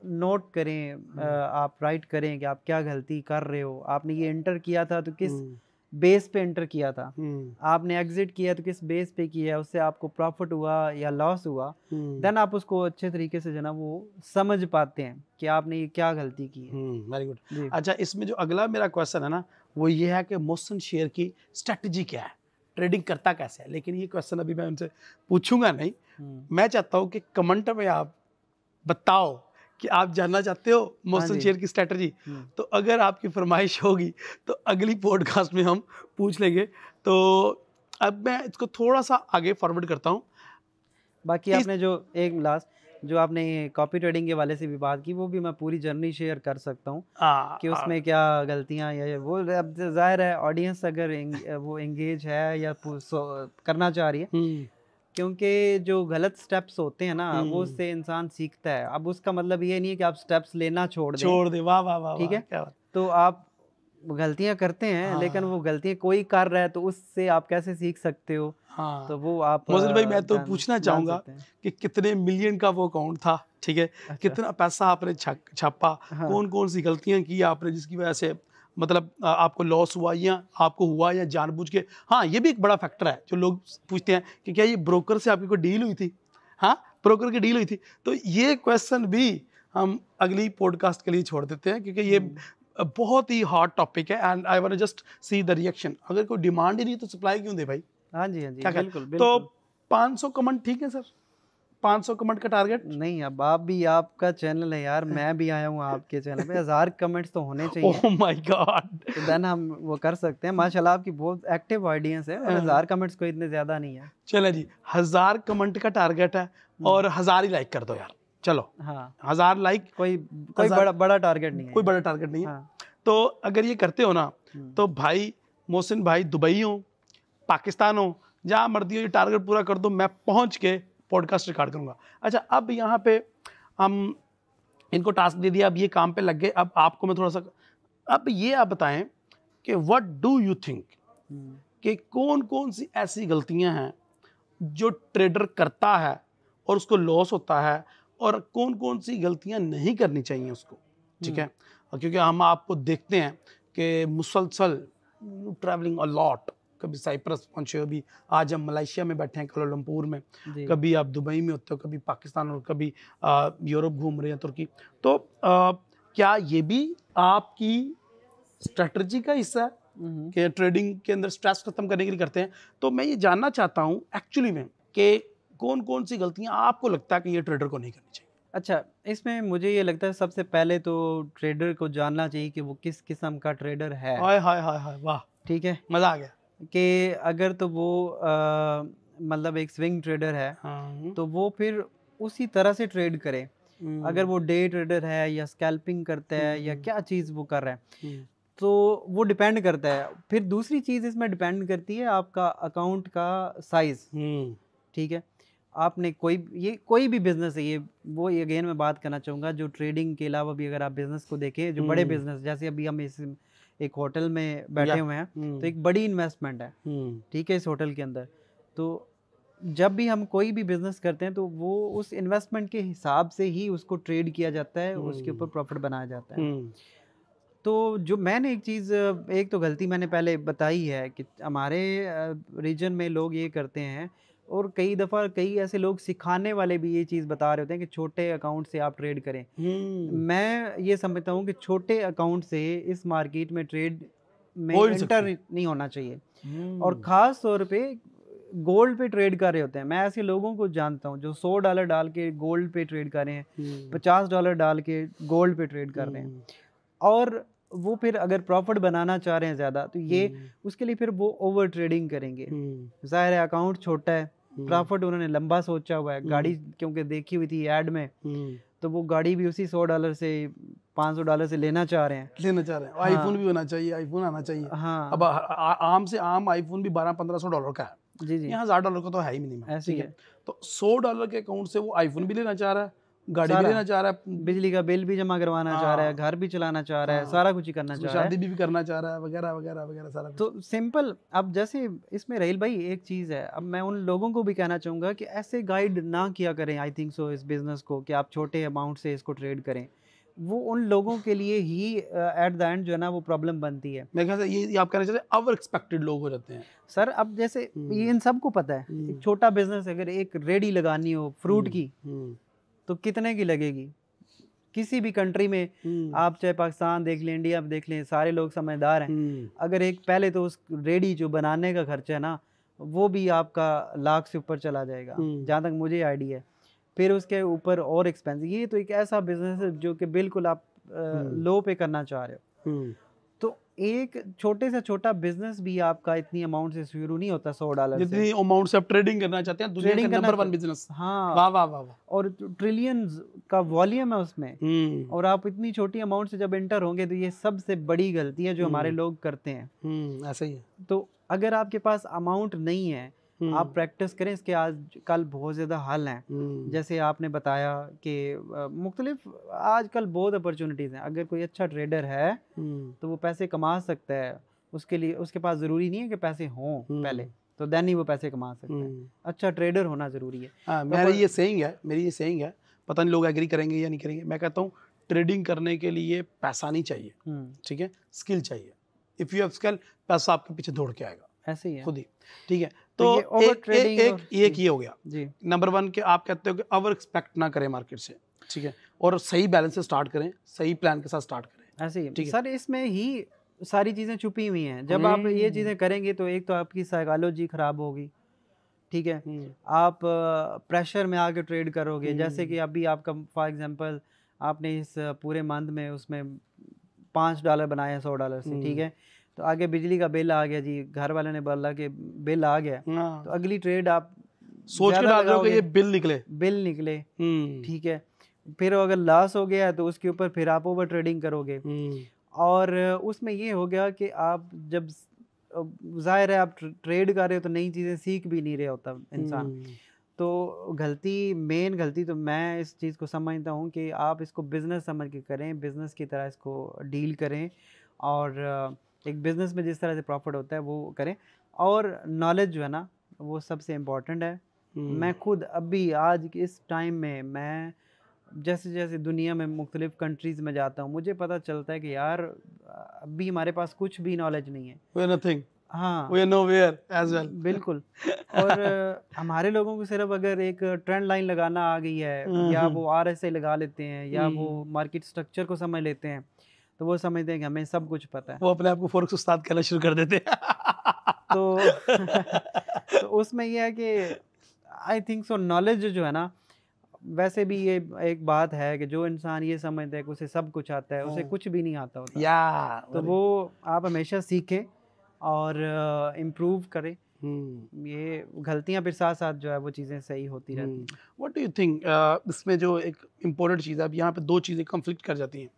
नोट करें हम्म। आप राइट करें कि आप क्या गलती कर रहे हो आपने ये इंटर हाँ। किया था तो किस हम्म। बेस पे एंटर किया था हम्म। आपने एग्जिट किया तो किस बेस पे किया उससे आपको प्रॉफिट हुआ या लॉस हुआ देन आप उसको अच्छे तरीके से ना वो समझ पाते हैं कि आपने ये क्या गलती की है वेरी गुड अच्छा इसमें जो अगला मेरा क्वेश्चन है ना वो ये है कि मोशन शेयर की स्ट्रेटजी क्या है ट्रेडिंग करता कैसे है लेकिन ये क्वेश्चन अभी मैं उनसे पूछूंगा नहीं मैं चाहता हूँ कि कमेंट में आप बताओ कि आप जानना चाहते हो मोशन हाँ शेयर की स्ट्रेटजी हम्म। तो अगर आपकी फरमाइश होगी तो अगली पॉडकास्ट में हम पूछ लेंगे तो अब मैं इसको थोड़ा सा आगे फॉरवर्ड करता हूँ बाकी आपने जो एक लास्ट जो आपने कॉपी ट्रेडिंग के वाले से भी बात की वो भी मैं पूरी जर्नी शेयर कर सकता हूँ कि उसमें क्या गलतियाँ या वो अब जाहिर है ऑडियंस अगर वो एंगेज है या करना चाह रही है हम्म। क्योंकि जो गलत स्टेप्स होते हैं ना वो हम्म। उससे इंसान सीखता है अब उसका मतलब ये नहीं है कि आप स्टेप्स लेना छोड़ दें छोड़ दे वाह वाह वाह ठीक है तो आप गलतियां करते हैं हाँ। लेकिन वो गलतियां कोई कर रहा है तो उससे आप कैसे सीख सकते हो हाँ। तो वो आप मोहसिन भाई मैं तो पूछना चाहूंगा कि कितने मिलियन का वो अकाउंट था ठीक है अच्छा। कितना पैसा आपने छापा हाँ। कौन कौन सी गलतियां की आपने जिसकी वजह से मतलब आपको लॉस हुआ या आपको हुआ या जानबूझ के हाँ ये भी एक बड़ा फैक्टर है जो लोग पूछते हैं कि क्या ये ब्रोकर से आपकी कोई डील हुई थी हाँ ब्रोकर की डील हुई थी तो ये क्वेश्चन भी हम अगली पॉडकास्ट के लिए छोड़ देते हैं क्योंकि ये हम्म। बहुत ही हॉट टॉपिक है and I want just see the reaction अगर कोई डिमांड ही नहीं तो सप्लाई क्यों दे भाई हाँ जी हाँ जी बिल्कुल, बिल्कुल तो 500 कमेंट ठीक है सर 500 कमेंट का टारगेट नहीं अब आप भी आपका चैनल है यार मैं भी आया हूँ आपके चैनल पे हजार कमेंट्स तो होने चाहिए ओह माय गॉड देन हम वो कर सकते हैं माशाल्लाह आपकी बहुत एक्टिव ऑडियंस है और हाँ। हजार कमेंट्स कोई इतने ज्यादा नहीं है चले जी हजार कमेंट का टारगेट है हम्म। और हजार ही लाइक कर दो यार चलो हाँ हजार लाइक कोई कोई बड़ा बड़ा टारगेट नहीं है कोई बड़ा टारगेट नहीं है हाँ। तो अगर ये करते हो ना हम्म। तो भाई मोहसिन भाई दुबई हो पाकिस्तान हो जहाँ मर्जी हो ये टारगेट पूरा कर दो मैं पहुँच के पॉडकास्ट रिकॉर्ड करूँगा अच्छा अब यहाँ पे हम इनको टास्क दे दिया अब ये काम पे लग गए अब आपको मैं थोड़ा सा अब ये आप बताएं कि वट डू यू थिंक कि कौन कौन सी ऐसी गलतियां हैं जो ट्रेडर करता है और उसको लॉस होता है और कौन कौन सी गलतियां नहीं करनी चाहिए उसको ठीक है हम्म। क्योंकि हम आपको देखते हैं कि मुसलसल ट्रैवलिंग अलॉट कभी साइप्रस पहुंचे हो अभी आज हम मलेशिया में बैठे हैं कोलमपुर में कभी आप दुबई में होते हो कभी पाकिस्तान और कभी यूरोप घूम रहे हैं तुर्की तो आ, क्या ये भी आपकी स्ट्रेटजी का हिस्सा है हम्म, हम्म। कि ट्रेडिंग के अंदर स्ट्रेस खत्म करने के लिए करते हैं तो मैं ये जानना चाहता हूँ एक्चुअली में कि कौन कौन सी गलतियाँ आपको लगता है कि ये ट्रेडर को नहीं करनी चाहिए अच्छा इसमें मुझे ये लगता है सबसे पहले तो ट्रेडर को जानना चाहिए कि वो किस किस्म का ट्रेडर है हाय हाय हाय हाय वाह ठीक है मज़ा आ गया कि अगर तो वो मतलब एक स्विंग ट्रेडर है हाँ। तो वो फिर उसी तरह से ट्रेड करे अगर हम्म। वो डे ट्रेडर है या स्कैल्पिंग करता है या हम्म। क्या चीज़ वो कर रहा है हम्म। तो वो डिपेंड करता है फिर दूसरी चीज़ इसमें डिपेंड करती है आपका अकाउंट का साइज ठीक है आपने कोई ये कोई भी बिजनेस है ये वो अगेन मैं बात करना चाहूँगा जो ट्रेडिंग के अलावा भी अगर आप बिजनेस को देखें जो बड़े बिजनेस जैसे अभी हम इस एक होटल में बैठे हुए हैं तो हम्म। एक बड़ी इन्वेस्टमेंट है हम्म। ठीक है इस होटल के अंदर तो जब भी हम कोई भी बिजनेस करते हैं तो वो उस इन्वेस्टमेंट के हिसाब से ही उसको ट्रेड किया जाता है उसके हम्म। ऊपर प्रॉफिट बनाया जाता है तो जो मैंने एक चीज़ एक तो गलती मैंने पहले बताई है कि हमारे रीजन में लोग ये करते हैं और कई दफ़ा कई ऐसे लोग सिखाने वाले भी ये चीज़ बता रहे होते हैं कि छोटे अकाउंट से आप ट्रेड करें हम्म। मैं ये समझता हूँ कि छोटे अकाउंट से इस मार्केट में ट्रेड में इंटर नहीं होना चाहिए हम्म। और ख़ास तौर पे गोल्ड पे ट्रेड कर रहे होते हैं मैं ऐसे लोगों को जानता हूँ जो सौ डॉलर डाल के गोल्ड पे ट्रेड कर रहे हैं हम्म। पचास डॉलर डाल के गोल्ड पे ट्रेड कर रहे हैं और वो फिर अगर प्रॉफिट बनाना चाह रहे हैं ज़्यादा तो ये उसके लिए फिर वो ओवर ट्रेडिंग करेंगे ज़ाहिर है अकाउंट छोटा है हम्म। प्रॉफिट उन्होंने लंबा सोचा हुआ है हम्म। गाड़ी क्योंकि देखी हुई थी एड में हम्म। तो वो गाड़ी भी उसी सौ डॉलर से पाँच सौ डॉलर से लेना चाह रहे हैं लेना चाह रहे हैं आईफोन हाँ। भी होना चाहिए आईफोन आना चाहिए हाँ अब आम से आम आईफोन भी बारह पंद्रह सौ डॉलर का है जी जी यहाँ हजार डॉलर का तो है ही मिनिमम है तो सौ डॉलर के अकाउंट से वो आईफोन भी लेना चाह रहा है गाड़ी भी लेना चाह रहा है बिजली का बिल भी जमा करवाना चाह रहा है हाँ। घर भी चलाना चाह रहा है हाँ। सारा कुछ ही करना चाह रहा है शादी भी, करना चाह रहा है वगैरह वगैरह वगैरह सारा तो सिंपल अब जैसे इसमें राहील भाई एक चीज़ है अब मैं उन लोगों को भी कहना चाहूंगा कि ऐसे गाइड ना किया करें आई थिंक सो इस बिज़नेस को कि आप छोटे अमाउंट से इसको ट्रेड करें वो उन लोगों के लिए ही एट द एंड जो है ना वो प्रॉब्लम बनती है मैं ये, आप कहना चाहते हैं अवर एक्सपेक्टेड लोग हो जाते हैं सर अब जैसे हम्म। ये इन सबको पता है हम्म। छोटा बिजनेस अगर एक रेडी लगानी हो फ्रूट हम्म। की तो कितने की लगेगी किसी भी कंट्री में हम्म। आप चाहे पाकिस्तान देख लें इंडिया देख लें सारे लोग समझदार हैं हम्म। अगर एक पहले तो उस रेडी जो बनाने का खर्चा है ना वो भी आपका लाख से ऊपर चला जाएगा हम्म। जहाँ तक मुझे आइडिया है फिर उसके ऊपर और एक्सपेंस ये तो एक ऐसा बिजनेस है जो कि बिल्कुल आप लो पे करना चाह रहे हो एक छोटे से छोटा बिजनेस भी आपका इतनी अमाउंट से शुरू नहीं होता सौ डॉलर जितनी अमाउंट से आप ट्रेडिंग करना चाहते हैं दुनिया का नंबर वन बिजनेस हाँ वाह वाह वाह वा। और ट्रिलियन का वॉल्यूम है उसमें हम्म। और आप इतनी छोटी अमाउंट से जब एंटर होंगे तो ये सबसे बड़ी गलती है जो हमारे हम्म। लोग करते हैं हम्म, ऐसा ही है तो अगर आपके पास अमाउंट नहीं है आप प्रैक्टिस हम्म। करें इसके आज कल बहुत ज़्यादा हल हैं हम्म। जैसे आपने बताया कि मुख्तलिफ आज कल बहुत अपॉर्चुनिटीज़ हैं अगर कोई अच्छा ट्रेडर है हम्म। तो वो पैसे कमा सकता है उसके लिए उसके पास ज़रूरी नहीं है कि पैसे हों पहले तो देन ही वो पैसे कमा सकते हैं अच्छा ट्रेडर होना ज़रूरी है हाँ, तो मेरा ये सेंग है मेरी ये सेंग है पता नहीं लोग एग्री करेंगे या नहीं करेंगे मैं कहता हूँ ट्रेडिंग करने के लिए पैसा नहीं चाहिए ठीक है स्किल चाहिए इफ़ यू हैव स्किल पैसा आपके पीछे दौड़ के आएगा ऐसे ही है खुद ही ठीक है तो एक, एक, एक, एक ये हो गया नंबर वन के आप कहते हो कि ओवर एक्सपेक्ट ना करें मार्केट से ठीक है और सही बैलेंस से स्टार्ट करें सही प्लान के साथ स्टार्ट करें ऐसे ही सर इसमें ही सारी चीज़ें छुपी हुई हैं जब आप ये हम्म। चीज़ें करेंगे तो एक तो आपकी साइकोलॉजी ख़राब होगी ठीक है हम्म। आप प्रेशर में आके ट्रेड करोगे जैसे कि हम्म। अभी आपका फॉर एग्जांपल आपने इस पूरे मंथ में उसमें पाँच डॉलर बनाए हैं सौ डॉलर से ठीक है तो आगे बिजली का बिल आ गया जी घर वाले ने बोला कि बिल आ गया हाँ। तो अगली ट्रेड आप सोच के डाल रहे ये बिल निकले बिल निकले हम्म। ठीक है फिर अगर लॉस हो गया तो उसके ऊपर फिर आप ओवर ट्रेडिंग करोगे हम्म। और उसमें ये हो गया कि आप जब जाहिर है आप ट्रेड कर रहे हो तो नई चीज़ें सीख भी नहीं रहे होता इंसान हम्म। तो गलती मेन गलती तो मैं इस चीज़ को समझता हूँ कि आप इसको बिज़नेस समझ के करें बिज़नेस की तरह इसको डील करें और एक बिज़नेस में जिस तरह से प्रॉफिट होता है वो करें और नॉलेज जो है ना वो सबसे इम्पॉर्टेंट है हम्म। मैं खुद अभी आज के इस टाइम में मैं जैसे जैसे दुनिया में मुख्तलिफ कंट्रीज़ में जाता हूँ मुझे पता चलता है कि यार अभी हमारे पास कुछ भी नॉलेज नहीं है नथिंग हाँ एज वेल बिल्कुल और हमारे लोगों को सिर्फ अगर एक ट्रेंड लाइन लगाना आ गई है हम्म, या हम्म। वो आर एस लगा लेते हैं या वो मार्केट स्ट्रक्चर को समझ लेते हैं तो वो समझते हैं कि हमें सब कुछ पता है वो अपने आप को फोर्क उस्ताद कहना शुरू कर देते हैं [LAUGHS] तो, [LAUGHS] तो उसमें यह है कि आई थिंक सो नॉलेज जो है ना वैसे भी ये एक बात है कि जो इंसान ये समझता है कि उसे सब कुछ आता है उसे हम्म। कुछ भी नहीं आता होता या तो वो आप हमेशा सीखें और इम्प्रूव करें हम्म। ये गलतियां फिर साथ साथ जो है वो चीज़ें सही होती रहती हम्म। हैं वट डू यू थिंक इसमें जो एक इम्पोर्टेंट चीज़ है अब यहाँ पे दो चीज़ें कंफ्लिक्ट कर जाती हैं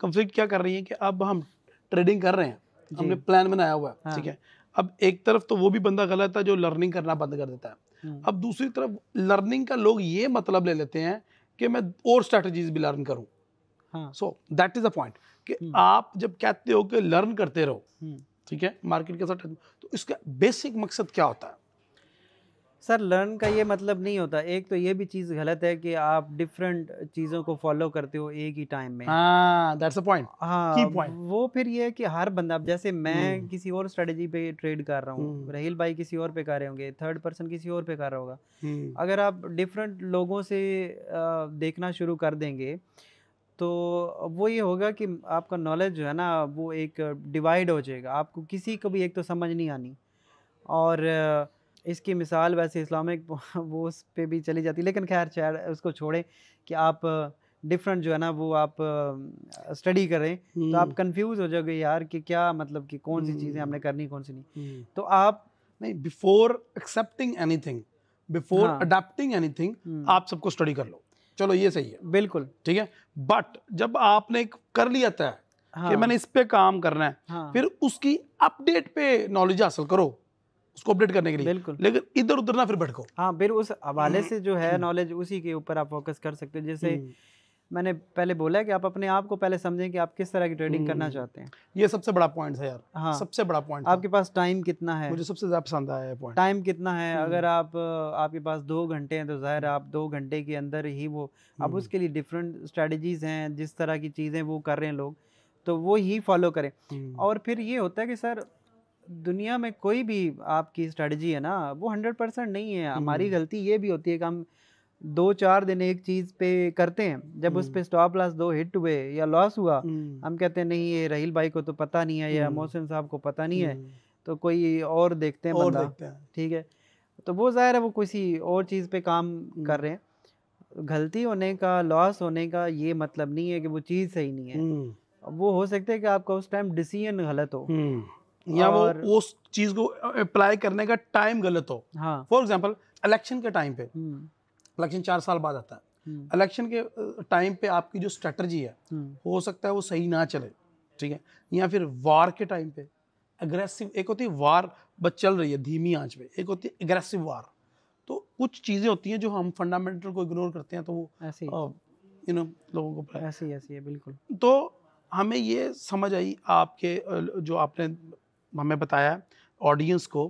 कंफ्लिक्ट क्या कर रही है कि अब हम ट्रेडिंग कर रहे हैं हमने प्लान बनाया हुआ है ठीक हाँ। है अब एक तरफ तो वो भी बंदा गलत है जो लर्निंग करना बंद कर देता है हम्म। अब दूसरी तरफ लर्निंग का लोग ये मतलब ले लेते हैं कि मैं और स्ट्रेटजीज भी लर्न करूँ so that is a point कि हम्म। आप जब कहते हो कि लर्न करते रहो हम्म। ठीक है मार्केट के साथ तो इसका बेसिक मकसद क्या होता है सर लर्न का ये मतलब नहीं होता एक तो ये भी चीज़ गलत है कि आप डिफरेंट चीज़ों को फॉलो करते हो एक ही टाइम में दैट्स अ पॉइंट हाँ, हाँ वो फिर ये है कि हर बंदा जैसे मैं hmm. किसी और स्ट्रेटेजी पे ट्रेड कर रहा हूँ hmm. हम्म। रहील भाई किसी और पे कर रहे होंगे थर्ड पर्सन किसी और पे कर रहा होगा hmm. अगर आप डिफरेंट लोगों से देखना शुरू कर देंगे तो वो ये होगा कि आपका नॉलेज जो है ना वो एक डिवाइड हो जाएगा आपको किसी को भी एक तो समझ नहीं आनी और इसकी मिसाल वैसे इस्लामिक [LAUGHS] वो उस पर भी चली जाती लेकिन खैर शायद उसको छोड़ें कि आप डिफरेंट जो है ना वो आप स्टडी करें तो आप कंफ्यूज हम्म। हो जाओगे यार कि क्या मतलब कि कौन सी चीज़ें हमने हम्म। करनी कौन सी नहीं हम्म। तो आप नहीं before accepting anything before adapting anything आप सबको स्टडी कर लो चलो ये सही है बिल्कुल ठीक है बट जब आपने कर लिया था हाँ। कि मैंने इस पे काम करना है हाँ। फिर उसकी अपडेट पे नॉलेज हासिल करो उसको अपडेट करने के लिए बिल्कुल लेकिन इधर उधर ना फिर भटको हाँ फिर उस हवाले हम्म। से जो है नॉलेज हम्म। उसी के ऊपर आप फोकस कर सकते हैं जैसे हम्म। मैंने पहले बोला है कि आप अपने आप को पहले समझें कि आप किस तरह की ट्रेडिंग करना चाहते हैं ये सबसे बड़ा पॉइंट है यार हाँ सबसे बड़ा पॉइंट आपके पास टाइम कितना है मुझे सबसे ज़्यादा पसंद आया पॉइंट टाइम कितना है अगर आप आपके पास दो घंटे हैं तो ज़ाहिर आप दो घंटे के अंदर ही वो अब उसके लिए डिफरेंट स्ट्रेटजीज हैं जिस तरह की चीज़ें वो कर रहे हैं लोग तो वो ही फॉलो करें और फिर ये होता है कि सर दुनिया में कोई भी आपकी स्ट्रेटजी है ना वो हंड्रेड परसेंट नहीं है हम्म, हमारी हम्म। गलती ये भी होती है कि हम दो चार दिन एक चीज़ पे करते हैं जब उस पर स्टॉप लॉस दो हिट हुए या लॉस हुआ हम्म। हम कहते हैं नहीं ये रहील भाई को तो पता नहीं है या मोहसिन साहब को पता नहीं है तो कोई और देखते हैं बंदा ठीक है तो वो ज़ाहिर है वो किसी और चीज़ पे काम कर रहे हैं गलती होने का लॉस होने का ये मतलब नहीं है कि वो चीज़ सही नहीं है वो हो सकता है कि आपका उस टाइम डिसीजन गलत हो या वो उस चीज को अप्लाई करने का टाइम गलत हो फॉर एग्जाम्पल इलेक्शन के टाइम पे इलेक्शन हम्म। चार साल बाद आता है इलेक्शन हम्म। के टाइम पे आपकी जो स्ट्रेटजी है हम्म। हो सकता है वो सही ना चले ठीक है या फिर वार के टाइम पे अग्रेसिव एक होती है वार बस चल रही है धीमी आंच पे एक होती है अग्रेसिव वार तो कुछ चीज़ें होती हैं जो हम फंडामेंटल को इग्नोर करते हैं तो वो यू नो लोगों को ऐसी ऐसी है बिल्कुल तो हमें ये समझ आई आपके जो आपने हमें बताया ऑडियंस को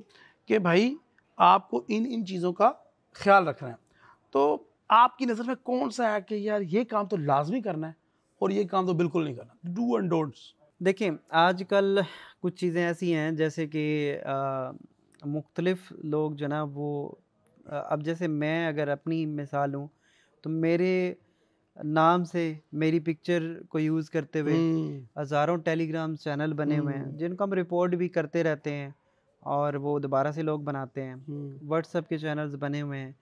कि भाई आपको इन इन चीज़ों का ख्याल रखना है तो आपकी नज़र में कौन सा है कि यार ये काम तो लाजमी करना है और ये काम तो बिल्कुल नहीं करना डू एंड डोंट्स देखिए आजकल कुछ चीज़ें ऐसी हैं जैसे कि मुख्तलफ लोग जो ना वो अब जैसे मैं अगर अपनी मिसाल हूँ तो मेरे नाम से मेरी पिक्चर को यूज़ करते हुए हम्म। हज़ारों टेलीग्राम चैनल बने हुए हैं हम्म। जिनको हम रिपोर्ट भी करते रहते हैं और वो दोबारा से लोग बनाते हैं व्हाट्सएप हम्म। के चैनल्स बने हुए हैं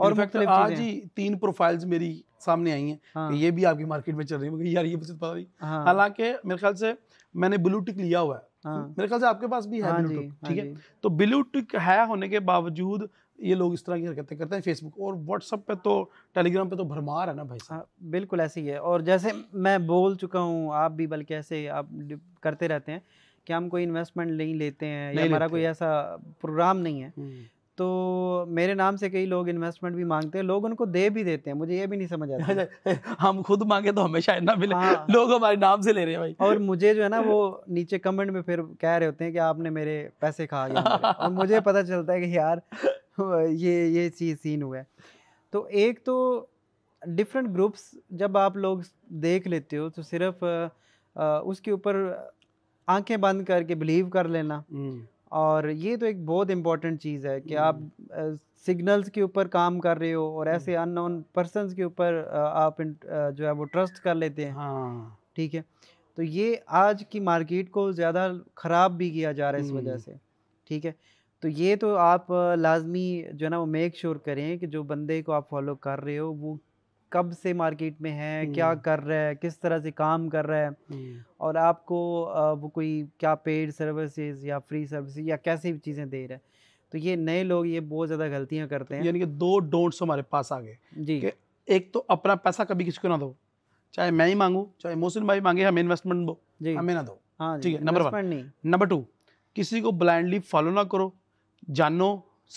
और आज ही तीन प्रोफाइल्स मेरी सामने आई हैं हाँ। ये भी आपकी मार्केट में चल रही है यार ये तो पता हाँ। हालांकि मेरे ख्याल से मैंने ब्लू टिक लिया हुआ है हाँ। मेरे ख्याल से आपके पास भी है हाँ ब्लू टिक ठीक हाँ है तो ब्लू टिक है होने के बावजूद ये लोग इस तरह की हरकतें करते हैं फेसबुक और व्हाट्सअप पे तो टेलीग्राम पे तो भरमार है ना भाई साहब हाँ, बिल्कुल ऐसे ही है और जैसे मैं बोल चुका हूँ आप भी बल्कि ऐसे आप करते रहते हैं कि हम कोई इन्वेस्टमेंट नहीं लेते हैं या हमारा कोई ऐसा प्रोग्राम नहीं है हम्म। तो मेरे नाम से कई लोग इन्वेस्टमेंट भी मांगते हैं लोग उनको दे भी देते हैं मुझे ये भी नहीं समझ आता अच्छा, अच्छा, हम खुद मांगे तो हमेशा इतना मिले हाँ। लोग हमारे नाम से ले रहे हैं भाई और मुझे जो है ना वो नीचे कमेंट में फिर कह रहे होते हैं कि आपने मेरे पैसे खा गए और मुझे पता चलता है कि यार ये ये चीज़ सीन हुआ है तो एक तो डिफरेंट ग्रुप्स जब आप लोग देख लेते हो तो सिर्फ उसके ऊपर आंखें बंद करके बिलीव कर लेना हम्म। और ये तो एक बहुत इम्पॉर्टेंट चीज़ है कि आप सिग्नल्स हम्म। के ऊपर काम कर रहे हो और ऐसे अननोन हम्म। पर्सन के ऊपर आप जो है वो ट्रस्ट कर लेते हैं हाँ ठीक है तो ये आज की मार्केट को ज़्यादा ख़राब भी किया जा रहा है इस वजह हम्म। से ठीक है तो ये तो आप लाजमी जो है ना वो मेक श्योर sure करें कि जो बंदे को आप फॉलो कर रहे हो वो कब से मार्केट में है क्या कर रहा है किस तरह से काम कर रहा है और आपको वो कोई क्या पेड सर्विसेज या फ्री सर्विसेज या कैसे भी चीज़ें दे रहा है तो ये नए लोग ये बहुत ज़्यादा गलतियाँ करते हैं यानी कि दो डोंट्स हमारे पास आ गए जी कि एक तो अपना पैसा कभी किसी को ना दो चाहे मैं ही मांगू चाहे मोहसिन भाई मांगे हमें इन्वेस्टमेंट दो हमें ना दो हाँ ठीक है नंबर वन नंबर टू किसी को ब्लाइंडली फॉलो ना करो जानो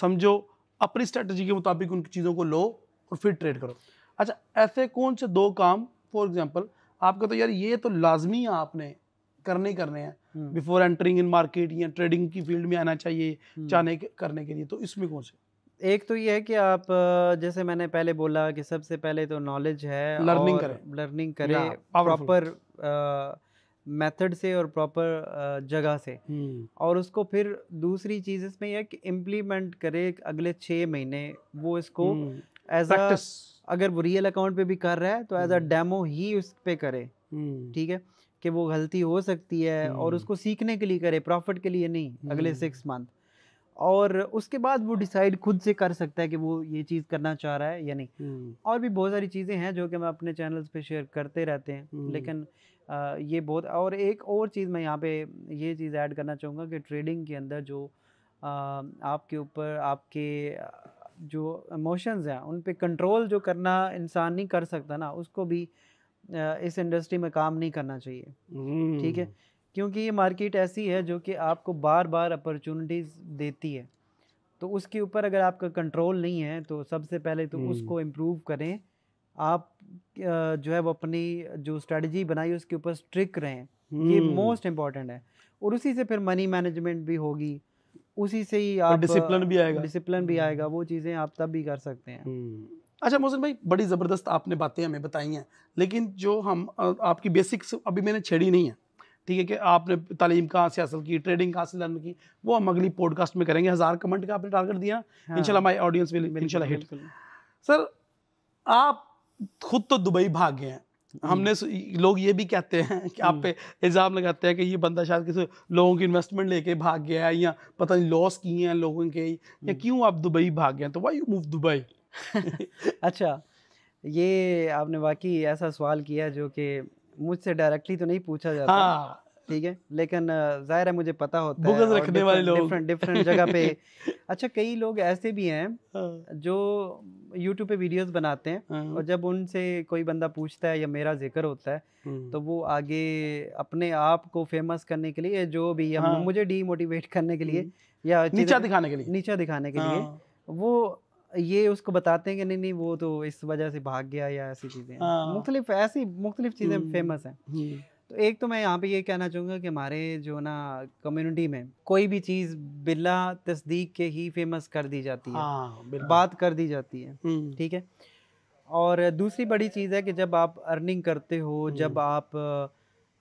समझो अपनी स्ट्रेटजी के मुताबिक उन चीज़ों को लो और फिर ट्रेड करो अच्छा ऐसे कौन से दो काम फॉर एग्जाम्पल आपका तो यार ये तो लाजमी है आपने करने करने हैं बिफोर एंटरिंग इन मार्केट या ट्रेडिंग की फील्ड में आना चाहिए चाहने हम्म। करने के लिए तो इसमें कौन से एक तो ये है कि आप जैसे मैंने पहले बोला कि सबसे पहले तो नॉलेज है लर्निंग करें लर्निंग करें प्रॉपर मेथड से और प्रॉपर जगह से हम्म। और उसको फिर दूसरी चीज़ इसमें यह कि इम्प्लीमेंट करे अगले छः महीने वो इसको एज हम्म। अ अगर वो रियल अकाउंट पे भी कर रहा है तो एज अ डेमो ही उस पर करे हम्म। ठीक है कि वो गलती हो सकती है और हम्म। उसको सीखने के लिए करे प्रॉफिट के लिए नहीं अगले सिक्स हम्म। मंथ और उसके बाद वो डिसाइड खुद से कर सकता है कि वो ये चीज़ करना चाह रहा है या नहीं और भी बहुत सारी चीज़ें हैं जो कि मैं अपने चैनल्स पे शेयर करते रहते हैं लेकिन आ, ये बहुत और एक और चीज़ मैं यहाँ पे ये चीज़ ऐड करना चाहूँगा कि ट्रेडिंग के अंदर जो आ, आपके ऊपर आपके जो इमोशंस हैं उन पे कंट्रोल जो करना इंसान नहीं कर सकता ना उसको भी इस इंडस्ट्री में काम नहीं करना चाहिए ठीक है हम्म। क्योंकि ये मार्केट ऐसी है जो कि आपको बार बार अपॉर्चुनिटीज़ देती है तो उसके ऊपर अगर आपका कंट्रोल नहीं है तो सबसे पहले तो उसको इम्प्रूव हम्म। करें आप जो है वो अपनी जो स्ट्रेटजी बनाई उसके ऊपर स्ट्रिक रहें ये मोस्ट इम्पॉर्टेंट हम्म। है और उसी से फिर मनी मैनेजमेंट भी होगी उसी से ही आप डिसिप्लिन भी आएगा डिसिप्लिन भी हम्म। आएगा वो चीज़ें आप तब भी कर सकते हैं हम्म। अच्छा मोहसिन भाई बड़ी ज़बरदस्त आपने बातें हमें बताई हैं लेकिन जो हम आपकी बेसिक्स अभी मैंने छेड़ी नहीं है ठीक है कि आपने तालीम कहाँ से हासिल की ट्रेडिंग कहाँ से लर्न की वो हम अगली पॉडकास्ट में करेंगे हज़ार कमेंट का आपने टारगेट दिया हाँ। इनशाला हमारे ऑडियंस में इनशाला हिट सर आप खुद तो दुबई भाग गए हैं हमने हम्म। लोग ये भी कहते हैं कि आप हम्म। पे इल्ज़ाम लगाते हैं कि ये बंदा शायद किसी लोगों की इन्वेस्टमेंट लेके भाग गया है या पता नहीं लॉस किए हैं लोगों के या हम्म। क्यों आप दुबई भाग गए तो वाई यू मूव दुबई [LAUGHS] अच्छा ये आपने वाकई ऐसा सवाल किया जो कि मुझसे डायरेक्टली तो नहीं पूछा जाता हाँ। ठीक है लेकिन जाहिर है मुझे पता होता है रखने वाले लोग डिफरेंट डिफरेंट जगह पे [LAUGHS] अच्छा कई लोग ऐसे भी हैं हाँ। जो यूट्यूब पे वीडियोस बनाते हैं हाँ, हाँ। और जब उनसे कोई बंदा पूछता है या मेरा जिक्र होता है तो वो आगे अपने आप को फेमस करने के लिए जो भी हाँ। मुझे डीमोटिवेट करने के लिए या नीचा दिखाने के लिए नीचा दिखाने के लिए वो ये उसको बताते हैं कि नहीं नहीं वो तो इस वजह से भाग गया या ऐसी चीज़ें मुख्तलिफ ऐसी मुख्तलिफ चीज़ें फेमस हैं तो एक तो मैं यहाँ पे ये कहना चाहूँगा कि हमारे जो ना कम्युनिटी में कोई भी चीज़ बिला तस्दीक के ही फेमस कर दी जाती है हाँ, बात कर दी जाती है ठीक है और दूसरी बड़ी चीज़ है कि जब आप अर्निंग करते हो जब आप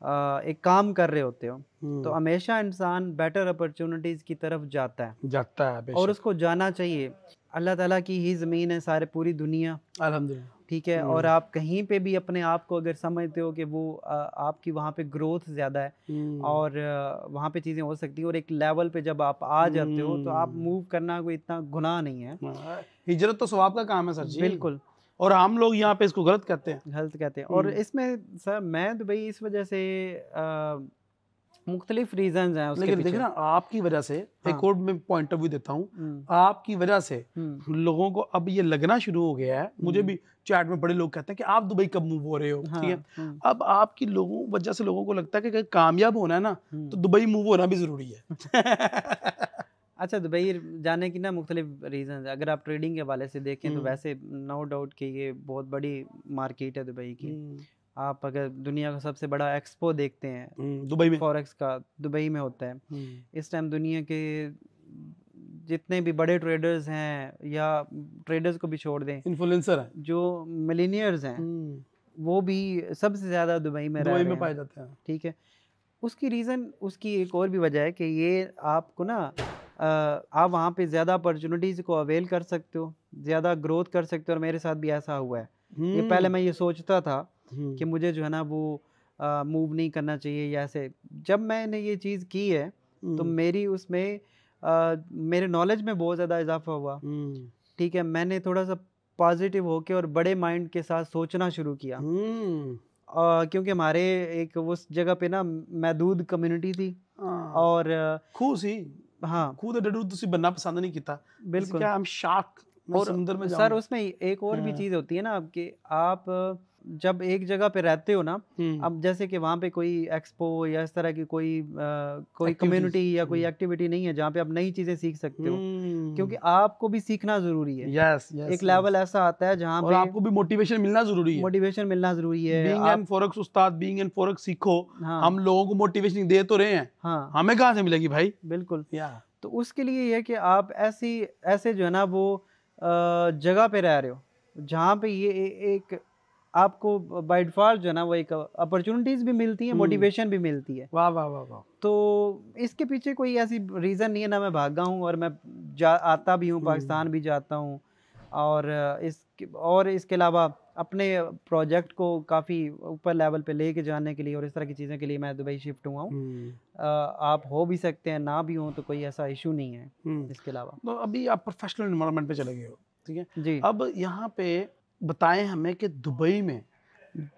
आ, एक काम कर रहे होते हो तो हमेशा इंसान बेटर अपॉर्चुनिटीज़ की तरफ जाता है जाता है और उसको जाना चाहिए अल्लाह ताला की ही ज़मीन है सारे पूरी दुनिया अलहमदिल्ला ठीक है और हम्म। आप कहीं पे भी अपने आप को अगर समझते हो कि वो आ, आपकी वहाँ पे ग्रोथ ज़्यादा है हम्म। और वहाँ पे चीज़ें हो सकती है और एक लेवल पे जब आप आ जाते हो तो आप मूव हम्म। करना कोई इतना गुनाह नहीं है हाँ, हिजरत तो स्वाब का काम है सर जी बिल्कुल और हम लोग यहाँ पे इसको गलत कहते हैं गलत कहते हैं और इसमें सर मैं तो भाई इस वजह से मुख्तलिफ रीजन है उसके लेकिन देखिए ना आपकी वजह से हाँ। एक और मैं पॉइंट ऑफ व्यू देता हूँ हम्म। आपकी वजह से हम्म। लोगों को अब ये लगना शुरू हो गया है मुझे हम्म। भी चैट में बड़े लोग कहते हैं कि आप दुबई कब मूव हो रहे हो हाँ, ठीक है हाँ। अब आपकी लोगों वजह से लोगों को लगता है कि कामयाब होना है ना तो दुबई मूव होना भी ज़रूरी है [LAUGHS] अच्छा दुबई जाने की ना मुख्तलि रीज़न अगर आप ट्रेडिंग के हवाले से देखें तो वैसे नो डाउट कि ये बहुत बड़ी मार्केट है दुबई की आप अगर दुनिया का सबसे बड़ा एक्सपो देखते हैं हम्म, दुबई में फॉरेक्स का दुबई में होता है हम्म। इस टाइम दुनिया के जितने भी बड़े ट्रेडर्स हैं या ट्रेडर्स को भी छोड़ दें इन्फ्लुएंसर हैं जो मिलीनियर्स हैं हम्म। वो भी सबसे ज़्यादा दुबई में दुबई में पाए जाते हैं ठीक है उसकी रीज़न उसकी एक और भी वजह है कि ये आपको ना आप वहाँ पे ज़्यादा अपॉर्चुनिटीज़ को अवेल कर सकते हो ज़्यादा ग्रोथ कर सकते हो और मेरे साथ भी ऐसा हुआ है ये पहले मैं ये सोचता था हम्म। कि मुझे जो है ना वो मूव नहीं करना चाहिए या ऐसे जब मैंने ये चीज़ की है तो हम्म। मेरी उसमें मेरे नॉलेज में बहुत ज़्यादा इजाफा हुआ हम्म। ठीक है मैंने थोड़ा सा पॉजिटिव होके और बड़े माइंड के साथ सोचना शुरू किया आ, क्योंकि हमारे एक उस जगह पे ना महदूद कम्युनिटी थी हाँ। और खूह सी हाँ खूह ਦੇ तो ਡੱਡੂ बनना पसंद नहीं किया बिल्कुल क्या हम शार्क और समुद्र में सर उसमें एक और भी हाँ। चीज़ होती है ना आपके आप जब एक जगह पे रहते हो ना हम्म। अब जैसे कि वहाँ पे कोई एक्सपो या इस तरह की कोई आ, कोई कम्युनिटी या कोई एक्टिविटी हम्म। नहीं है जहाँ पे आप नई चीजें सीख सकते हो हम्म। क्योंकि आपको भी सीखना जरूरी है यस यस एक लेवल ऐसा आता है जहाँ पे आपको भी मोटिवेशन मिलना जरूरी है मोटिवेशन मिलना जरूरी है बीइंग एन फोरेक्स उस्ताद बीइंग एन फोरेक्स सीखो हाँ। हम लोगों को मोटिवेशन दे तो रहे हैं हाँ हमें कहाँ से मिलेगी भाई बिल्कुल तो उसके लिए यह कि आप ऐसी ऐसे जो है ना वो जगह पे रह रहे हो जहाँ पे ये एक आपको बाई डिफॉल्ट जो है ना वो एक अपॉर्चुनिटीज भी मिलती है मोटिवेशन हम्म। भी मिलती है वाह वाह वाह वाह तो इसके पीछे कोई ऐसी रीज़न नहीं है ना मैं भागा हूँ और मैं जा आता भी हूँ हम्म। पाकिस्तान भी जाता हूँ और इस और इसके अलावा अपने प्रोजेक्ट को काफ़ी ऊपर लेवल पे लेके जाने के लिए और इस तरह की चीज़ों के लिए मैं दुबई शिफ्ट हुआ हूँ हम्म। आप हो भी सकते हैं ना भी हों तो कोई ऐसा इशू नहीं है इसके अलावा तो अभी आप प्रोफेशनल इन्वामेंट पे चले गए हो ठीक है जी अब यहाँ पे बताएं हमें कि दुबई में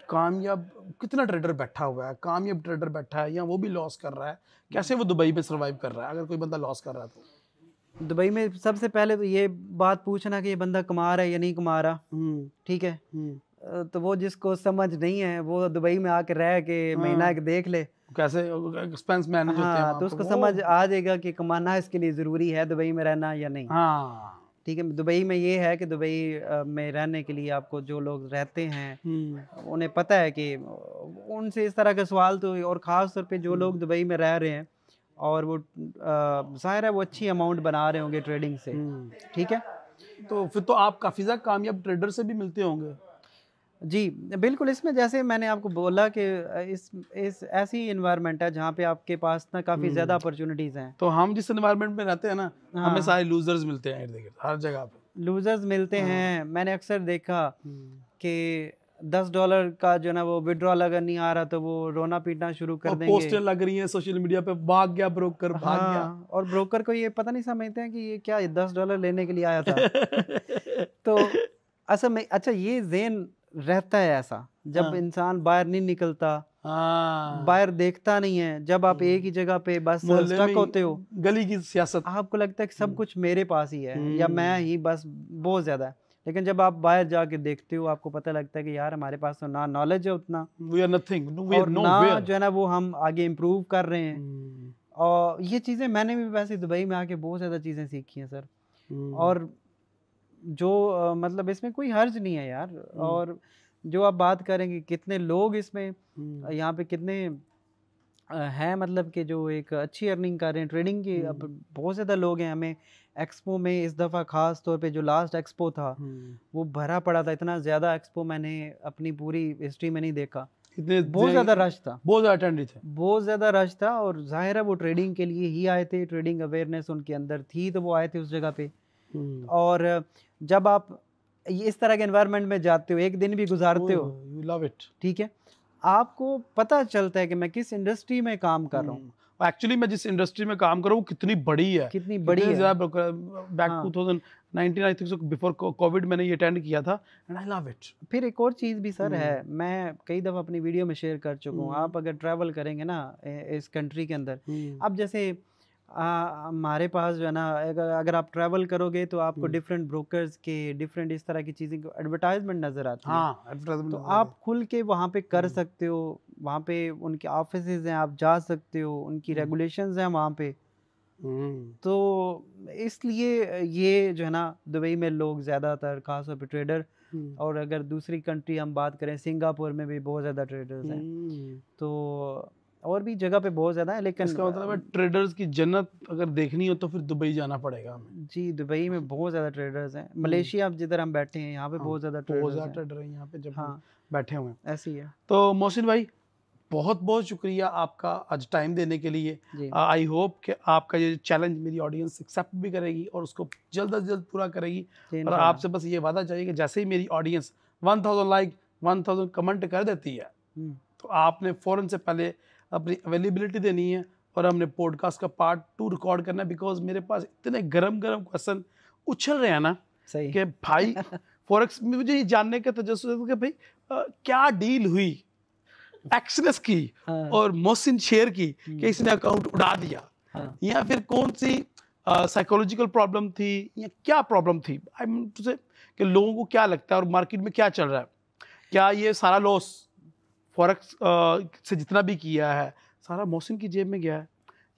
कामयाब कितना ट्रेडर बैठा हुआ है कामयाब ट्रेडर बैठा है या वो भी लॉस कर रहा है कैसे वो दुबई में सर्वाइव कर रहा है अगर कोई बंदा लॉस कर रहा है तो दुबई में सबसे पहले तो ये बात पूछना कि ये बंदा कमा रहा है या नहीं कमा रहा हम्म। ठीक है हम्म। तो वो जिसको समझ नहीं है वो तो दुबई में आके रह के हाँ। महीना एक देख ले कैसे एक्सपेंस मैनेज हाँ, होते हैं हाँ, तो उसको समझ आ जाएगा कि कमाना इसके लिए ज़रूरी है दुबई में रहना या नहीं हाँ ठीक है दुबई में ये है कि दुबई में रहने के लिए आपको जो लोग रहते हैं उन्हें पता है कि उनसे इस तरह के सवाल तो और ख़ास तौर पे जो लोग दुबई में रह रहे हैं और वो ज़ाहिर है वो अच्छी अमाउंट बना रहे होंगे ट्रेडिंग से ठीक है तो फिर तो आप काफ़ी ज़्यादा कामयाब ट्रेडर से भी मिलते होंगे जी बिल्कुल इसमें जैसे मैंने आपको बोला कि इस इस ऐसी इन्वायरमेंट है जहाँ पे आपके पास ना काफ़ी ज़्यादा अपॉर्चुनिटीज़ हम्म। हैं तो हम जिस इन्वायरमेंट में रहते हैं ना हाँ। हमें सारे लूजर्स मिलते हैं हर जगह पे लूजर्स मिलते हाँ। हैं मैंने अक्सर देखा हम्म। कि दस डॉलर का जो ना वो विड्रॉल अगर नहीं आ रहा तो वो रोना पीटना शुरू कर देंगे पोस्टर लग रही है सोशल मीडिया पे भाग गया ब्रोकर भाग हाँ, गया और ब्रोकर को ये पता नहीं समझते हैं कि ये क्या दस डॉलर लेने के लिए आया था [LAUGHS] तो असल में अच्छा ये जेन रहता है ऐसा जब हाँ। इंसान बाहर नहीं निकलता हाँ। बाहर देखता नहीं है जब आप एक ही हम्म। जगह पे बस स्टक होते हो गली की सियासत आपको लगता है कि सब हम्म। कुछ मेरे पास ही है या मैं हम्म। ही बस बहुत ज्यादा है लेकिन जब आप बाहर जाके देखते हो आपको पता लगता है कि यार हमारे पास तो ना नॉलेज है उतना वी आर नथिंग ना जो है ना वो हम आगे इम्प्रूव कर रहे हैं और ये चीज़ें मैंने भी वैसे दुबई में आके बहुत ज़्यादा चीज़ें सीखी हैं सर और जो मतलब इसमें कोई हर्ज नहीं है यार और जो आप बात करेंगे कितने लोग इसमें यहाँ पे कितने हैं मतलब कि जो एक अच्छी अर्निंग कर रहे हैं ट्रेडिंग की अब बहुत ज़्यादा लोग हैं हमें एक्सपो में इस दफ़ा ख़ास तौर पे जो लास्ट एक्सपो था वो भरा पड़ा था इतना ज़्यादा एक्सपो मैंने अपनी पूरी हिस्ट्री में नहीं देखा इतने बहुत ज़्यादा रश था बहुत ज़्यादा अटेंडेंस था बहुत ज़्यादा रश था और जाहिर है वो ट्रेडिंग के लिए ही आए थे ट्रेडिंग अवेयरनेस उनके अंदर थी तो वो आए थे उस जगह पे हम्म। और जब आप इस तरह के एनवायरनमेंट में जाते हो एक दिन भी गुजारते हो यू लव इट ठीक है आपको पता चलता है कि मैं किस इंडस्ट्री में काम कर रहा हूँ एक्चुअली हम्म। मैं जिस इंडस्ट्री में काम कर रहा हूँ कितनी बड़ी है कितनी बड़ी कितनी है back two thousand before Covid मैंने ये अटेंड किया था एंड आई लव इट फिर एक और चीज़ भी सर hmm. है मैं कई दफ़ा अपनी वीडियो में शेयर कर चुका हूँ hmm. आप अगर ट्रैवल करेंगे ना इस कंट्री के अंदर आप जैसे हमारे पास जो है ना अगर अगर आप ट्रैवल करोगे तो आपको डिफरेंट हम्म। ब्रोकर्स के डिफरेंट इस तरह की चीज़ें एडवर्टाइजमेंट नज़र आती हाँ, तो है तो आप खुल के वहाँ पे कर हम्म। सकते हो वहाँ पे उनके ऑफिस हैं आप जा सकते हो उनकी रेगुलेशन हम्म। हैं वहाँ पे तो इसलिए ये जो है ना दुबई में लोग ज़्यादातर खासतौर पर ट्रेडर और अगर दूसरी कंट्री हम बात करें सिंगापुर में भी बहुत ज़्यादा ट्रेडर्स हैं तो और भी जगह पे बहुत ज़्यादा है लेकिन इसका मतलब है ट्रेडर्स की जन्नत अगर देखनी हो तो फिर दुबई जाना पड़ेगा हमें जी दुबई में अच्छा। बहुत ज़्यादा ट्रेडर्स हैं हम्म। मलेशिया अब जिधर हम बैठे हैं यहाँ पे हाँ, बहुत ज़्यादा ट्रेडर है यहाँ पे जब हाँ बैठे हुए हैं ऐसी है तो मोहसिन भाई बहुत बहुत शुक्रिया आपका आज टाइम देने के लिए आई होप कि आपका ये चैलेंज मेरी ऑडियंस एक्सेप्ट भी करेगी और उसको जल्द अज जल्द पूरा करेगी और आपसे बस ये वादा चाहिए कि जैसे ही मेरी audience one thousand like one thousand comment कर देती है हम्म। तो आपने फ़ौरन से पहले अपनी अवेलेबिलिटी देनी है और हमने पॉडकास्ट का पार्ट टू रिकॉर्ड करना है बिकॉज मेरे पास इतने गरम गरम क्वेश्चन उछल रहे हैं ना सही कि भाई फॉरेक्स [LAUGHS] में मुझे ये जानने का तजस कि भाई क्या डील हुई एक्सनेस की हाँ। और मोहसिन शेयर की हम्म। कि इसने अकाउंट उड़ा दिया हाँ। या फिर कौन सी साइकोलॉजिकल प्रॉब्लम थी या क्या प्रॉब्लम थी आई मीन टू से कि लोगों को क्या लगता है और मार्केट में क्या चल रहा है क्या ये सारा लॉस फॉरक्स से जितना भी किया है सारा मोहसिन की जेब में गया है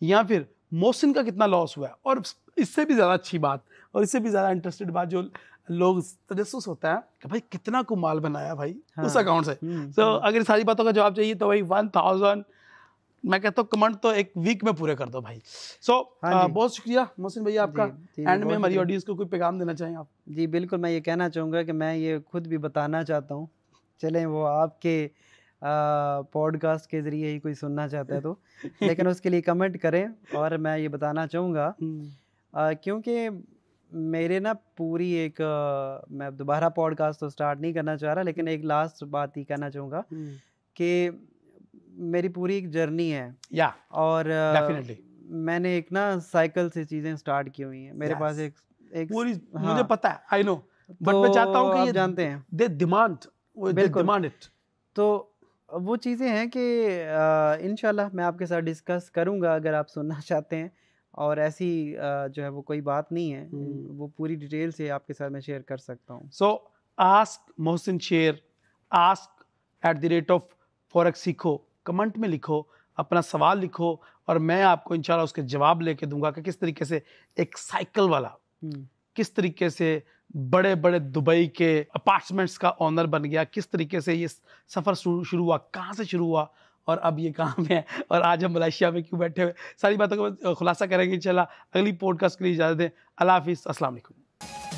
या फिर मोहसिन का कितना लॉस हुआ है और इससे भी ज़्यादा अच्छी बात और इससे भी ज़्यादा इंटरेस्टेड बात जो लोग तजस होता है कि भाई कितना को माल बनाया भाई हाँ, उस अकाउंट से तो so, हम्म। अगर सारी बातों का जवाब चाहिए तो भाई वन थाउजेंड मैं कहता हूँ कमेंट तो एक वीक में पूरे कर दो भाई सो so, हाँ बहुत शुक्रिया मोहसिन भैया आपका एंड में हमारी ऑडियंस को कोई पैगाम देना चाहें आप जी बिल्कुल मैं ये कहना चाहूँगा कि मैं ये खुद भी बताना चाहता हूँ चलें वो आपके पॉडकास्ट के ज़रिए ही कोई सुनना चाहता है तो [LAUGHS] लेकिन उसके लिए कमेंट करें और मैं ये बताना चाहूँगा हम्म। क्योंकि मेरे ना पूरी एक मैं दोबारा पॉडकास्ट तो स्टार्ट नहीं करना चाह रहा लेकिन एक लास्ट बात ही कहना चाहूँगा हम्म। कि मेरी पूरी एक जर्नी है या और definitely. मैंने एक ना साइकिल से चीज़ें स्टार्ट की हुई है मेरे yes. पास एक एक पूरी हाँ, मुझे पता है आई नो बट मैं तो चाहता हूँ कि ये जानते हैं दे डिमांड वो दे डिमांड इट तो वो चीज़ें हैं कि इन मैं आपके साथ डिस्कस करूँगा अगर आप सुनना [LAUGHS] चाहते हैं और ऐसी जो है वो कोई बात नहीं है वो पूरी डिटेल से आपके साथ मैं शेयर कर सकता हूँ so ask Mohsin share ask at the rate of forex सीखो कमेंट में लिखो अपना सवाल लिखो और मैं आपको इंशाल्लाह उसके जवाब लेके दूंगा कि किस तरीके से एक साइकिल वाला किस तरीके से बड़े बड़े दुबई के अपार्टमेंट्स का ऑनर बन गया किस तरीके से ये सफ़र शुरू हुआ कहाँ से शुरू हुआ और अब ये काम है और आज हम मलेशिया में क्यों बैठे हुए सारी बातों का खुलासा करेंगे इंशाल्लाह अगली पॉडकास्ट के लिए इजाज़त दें अल्लाह हाफिज़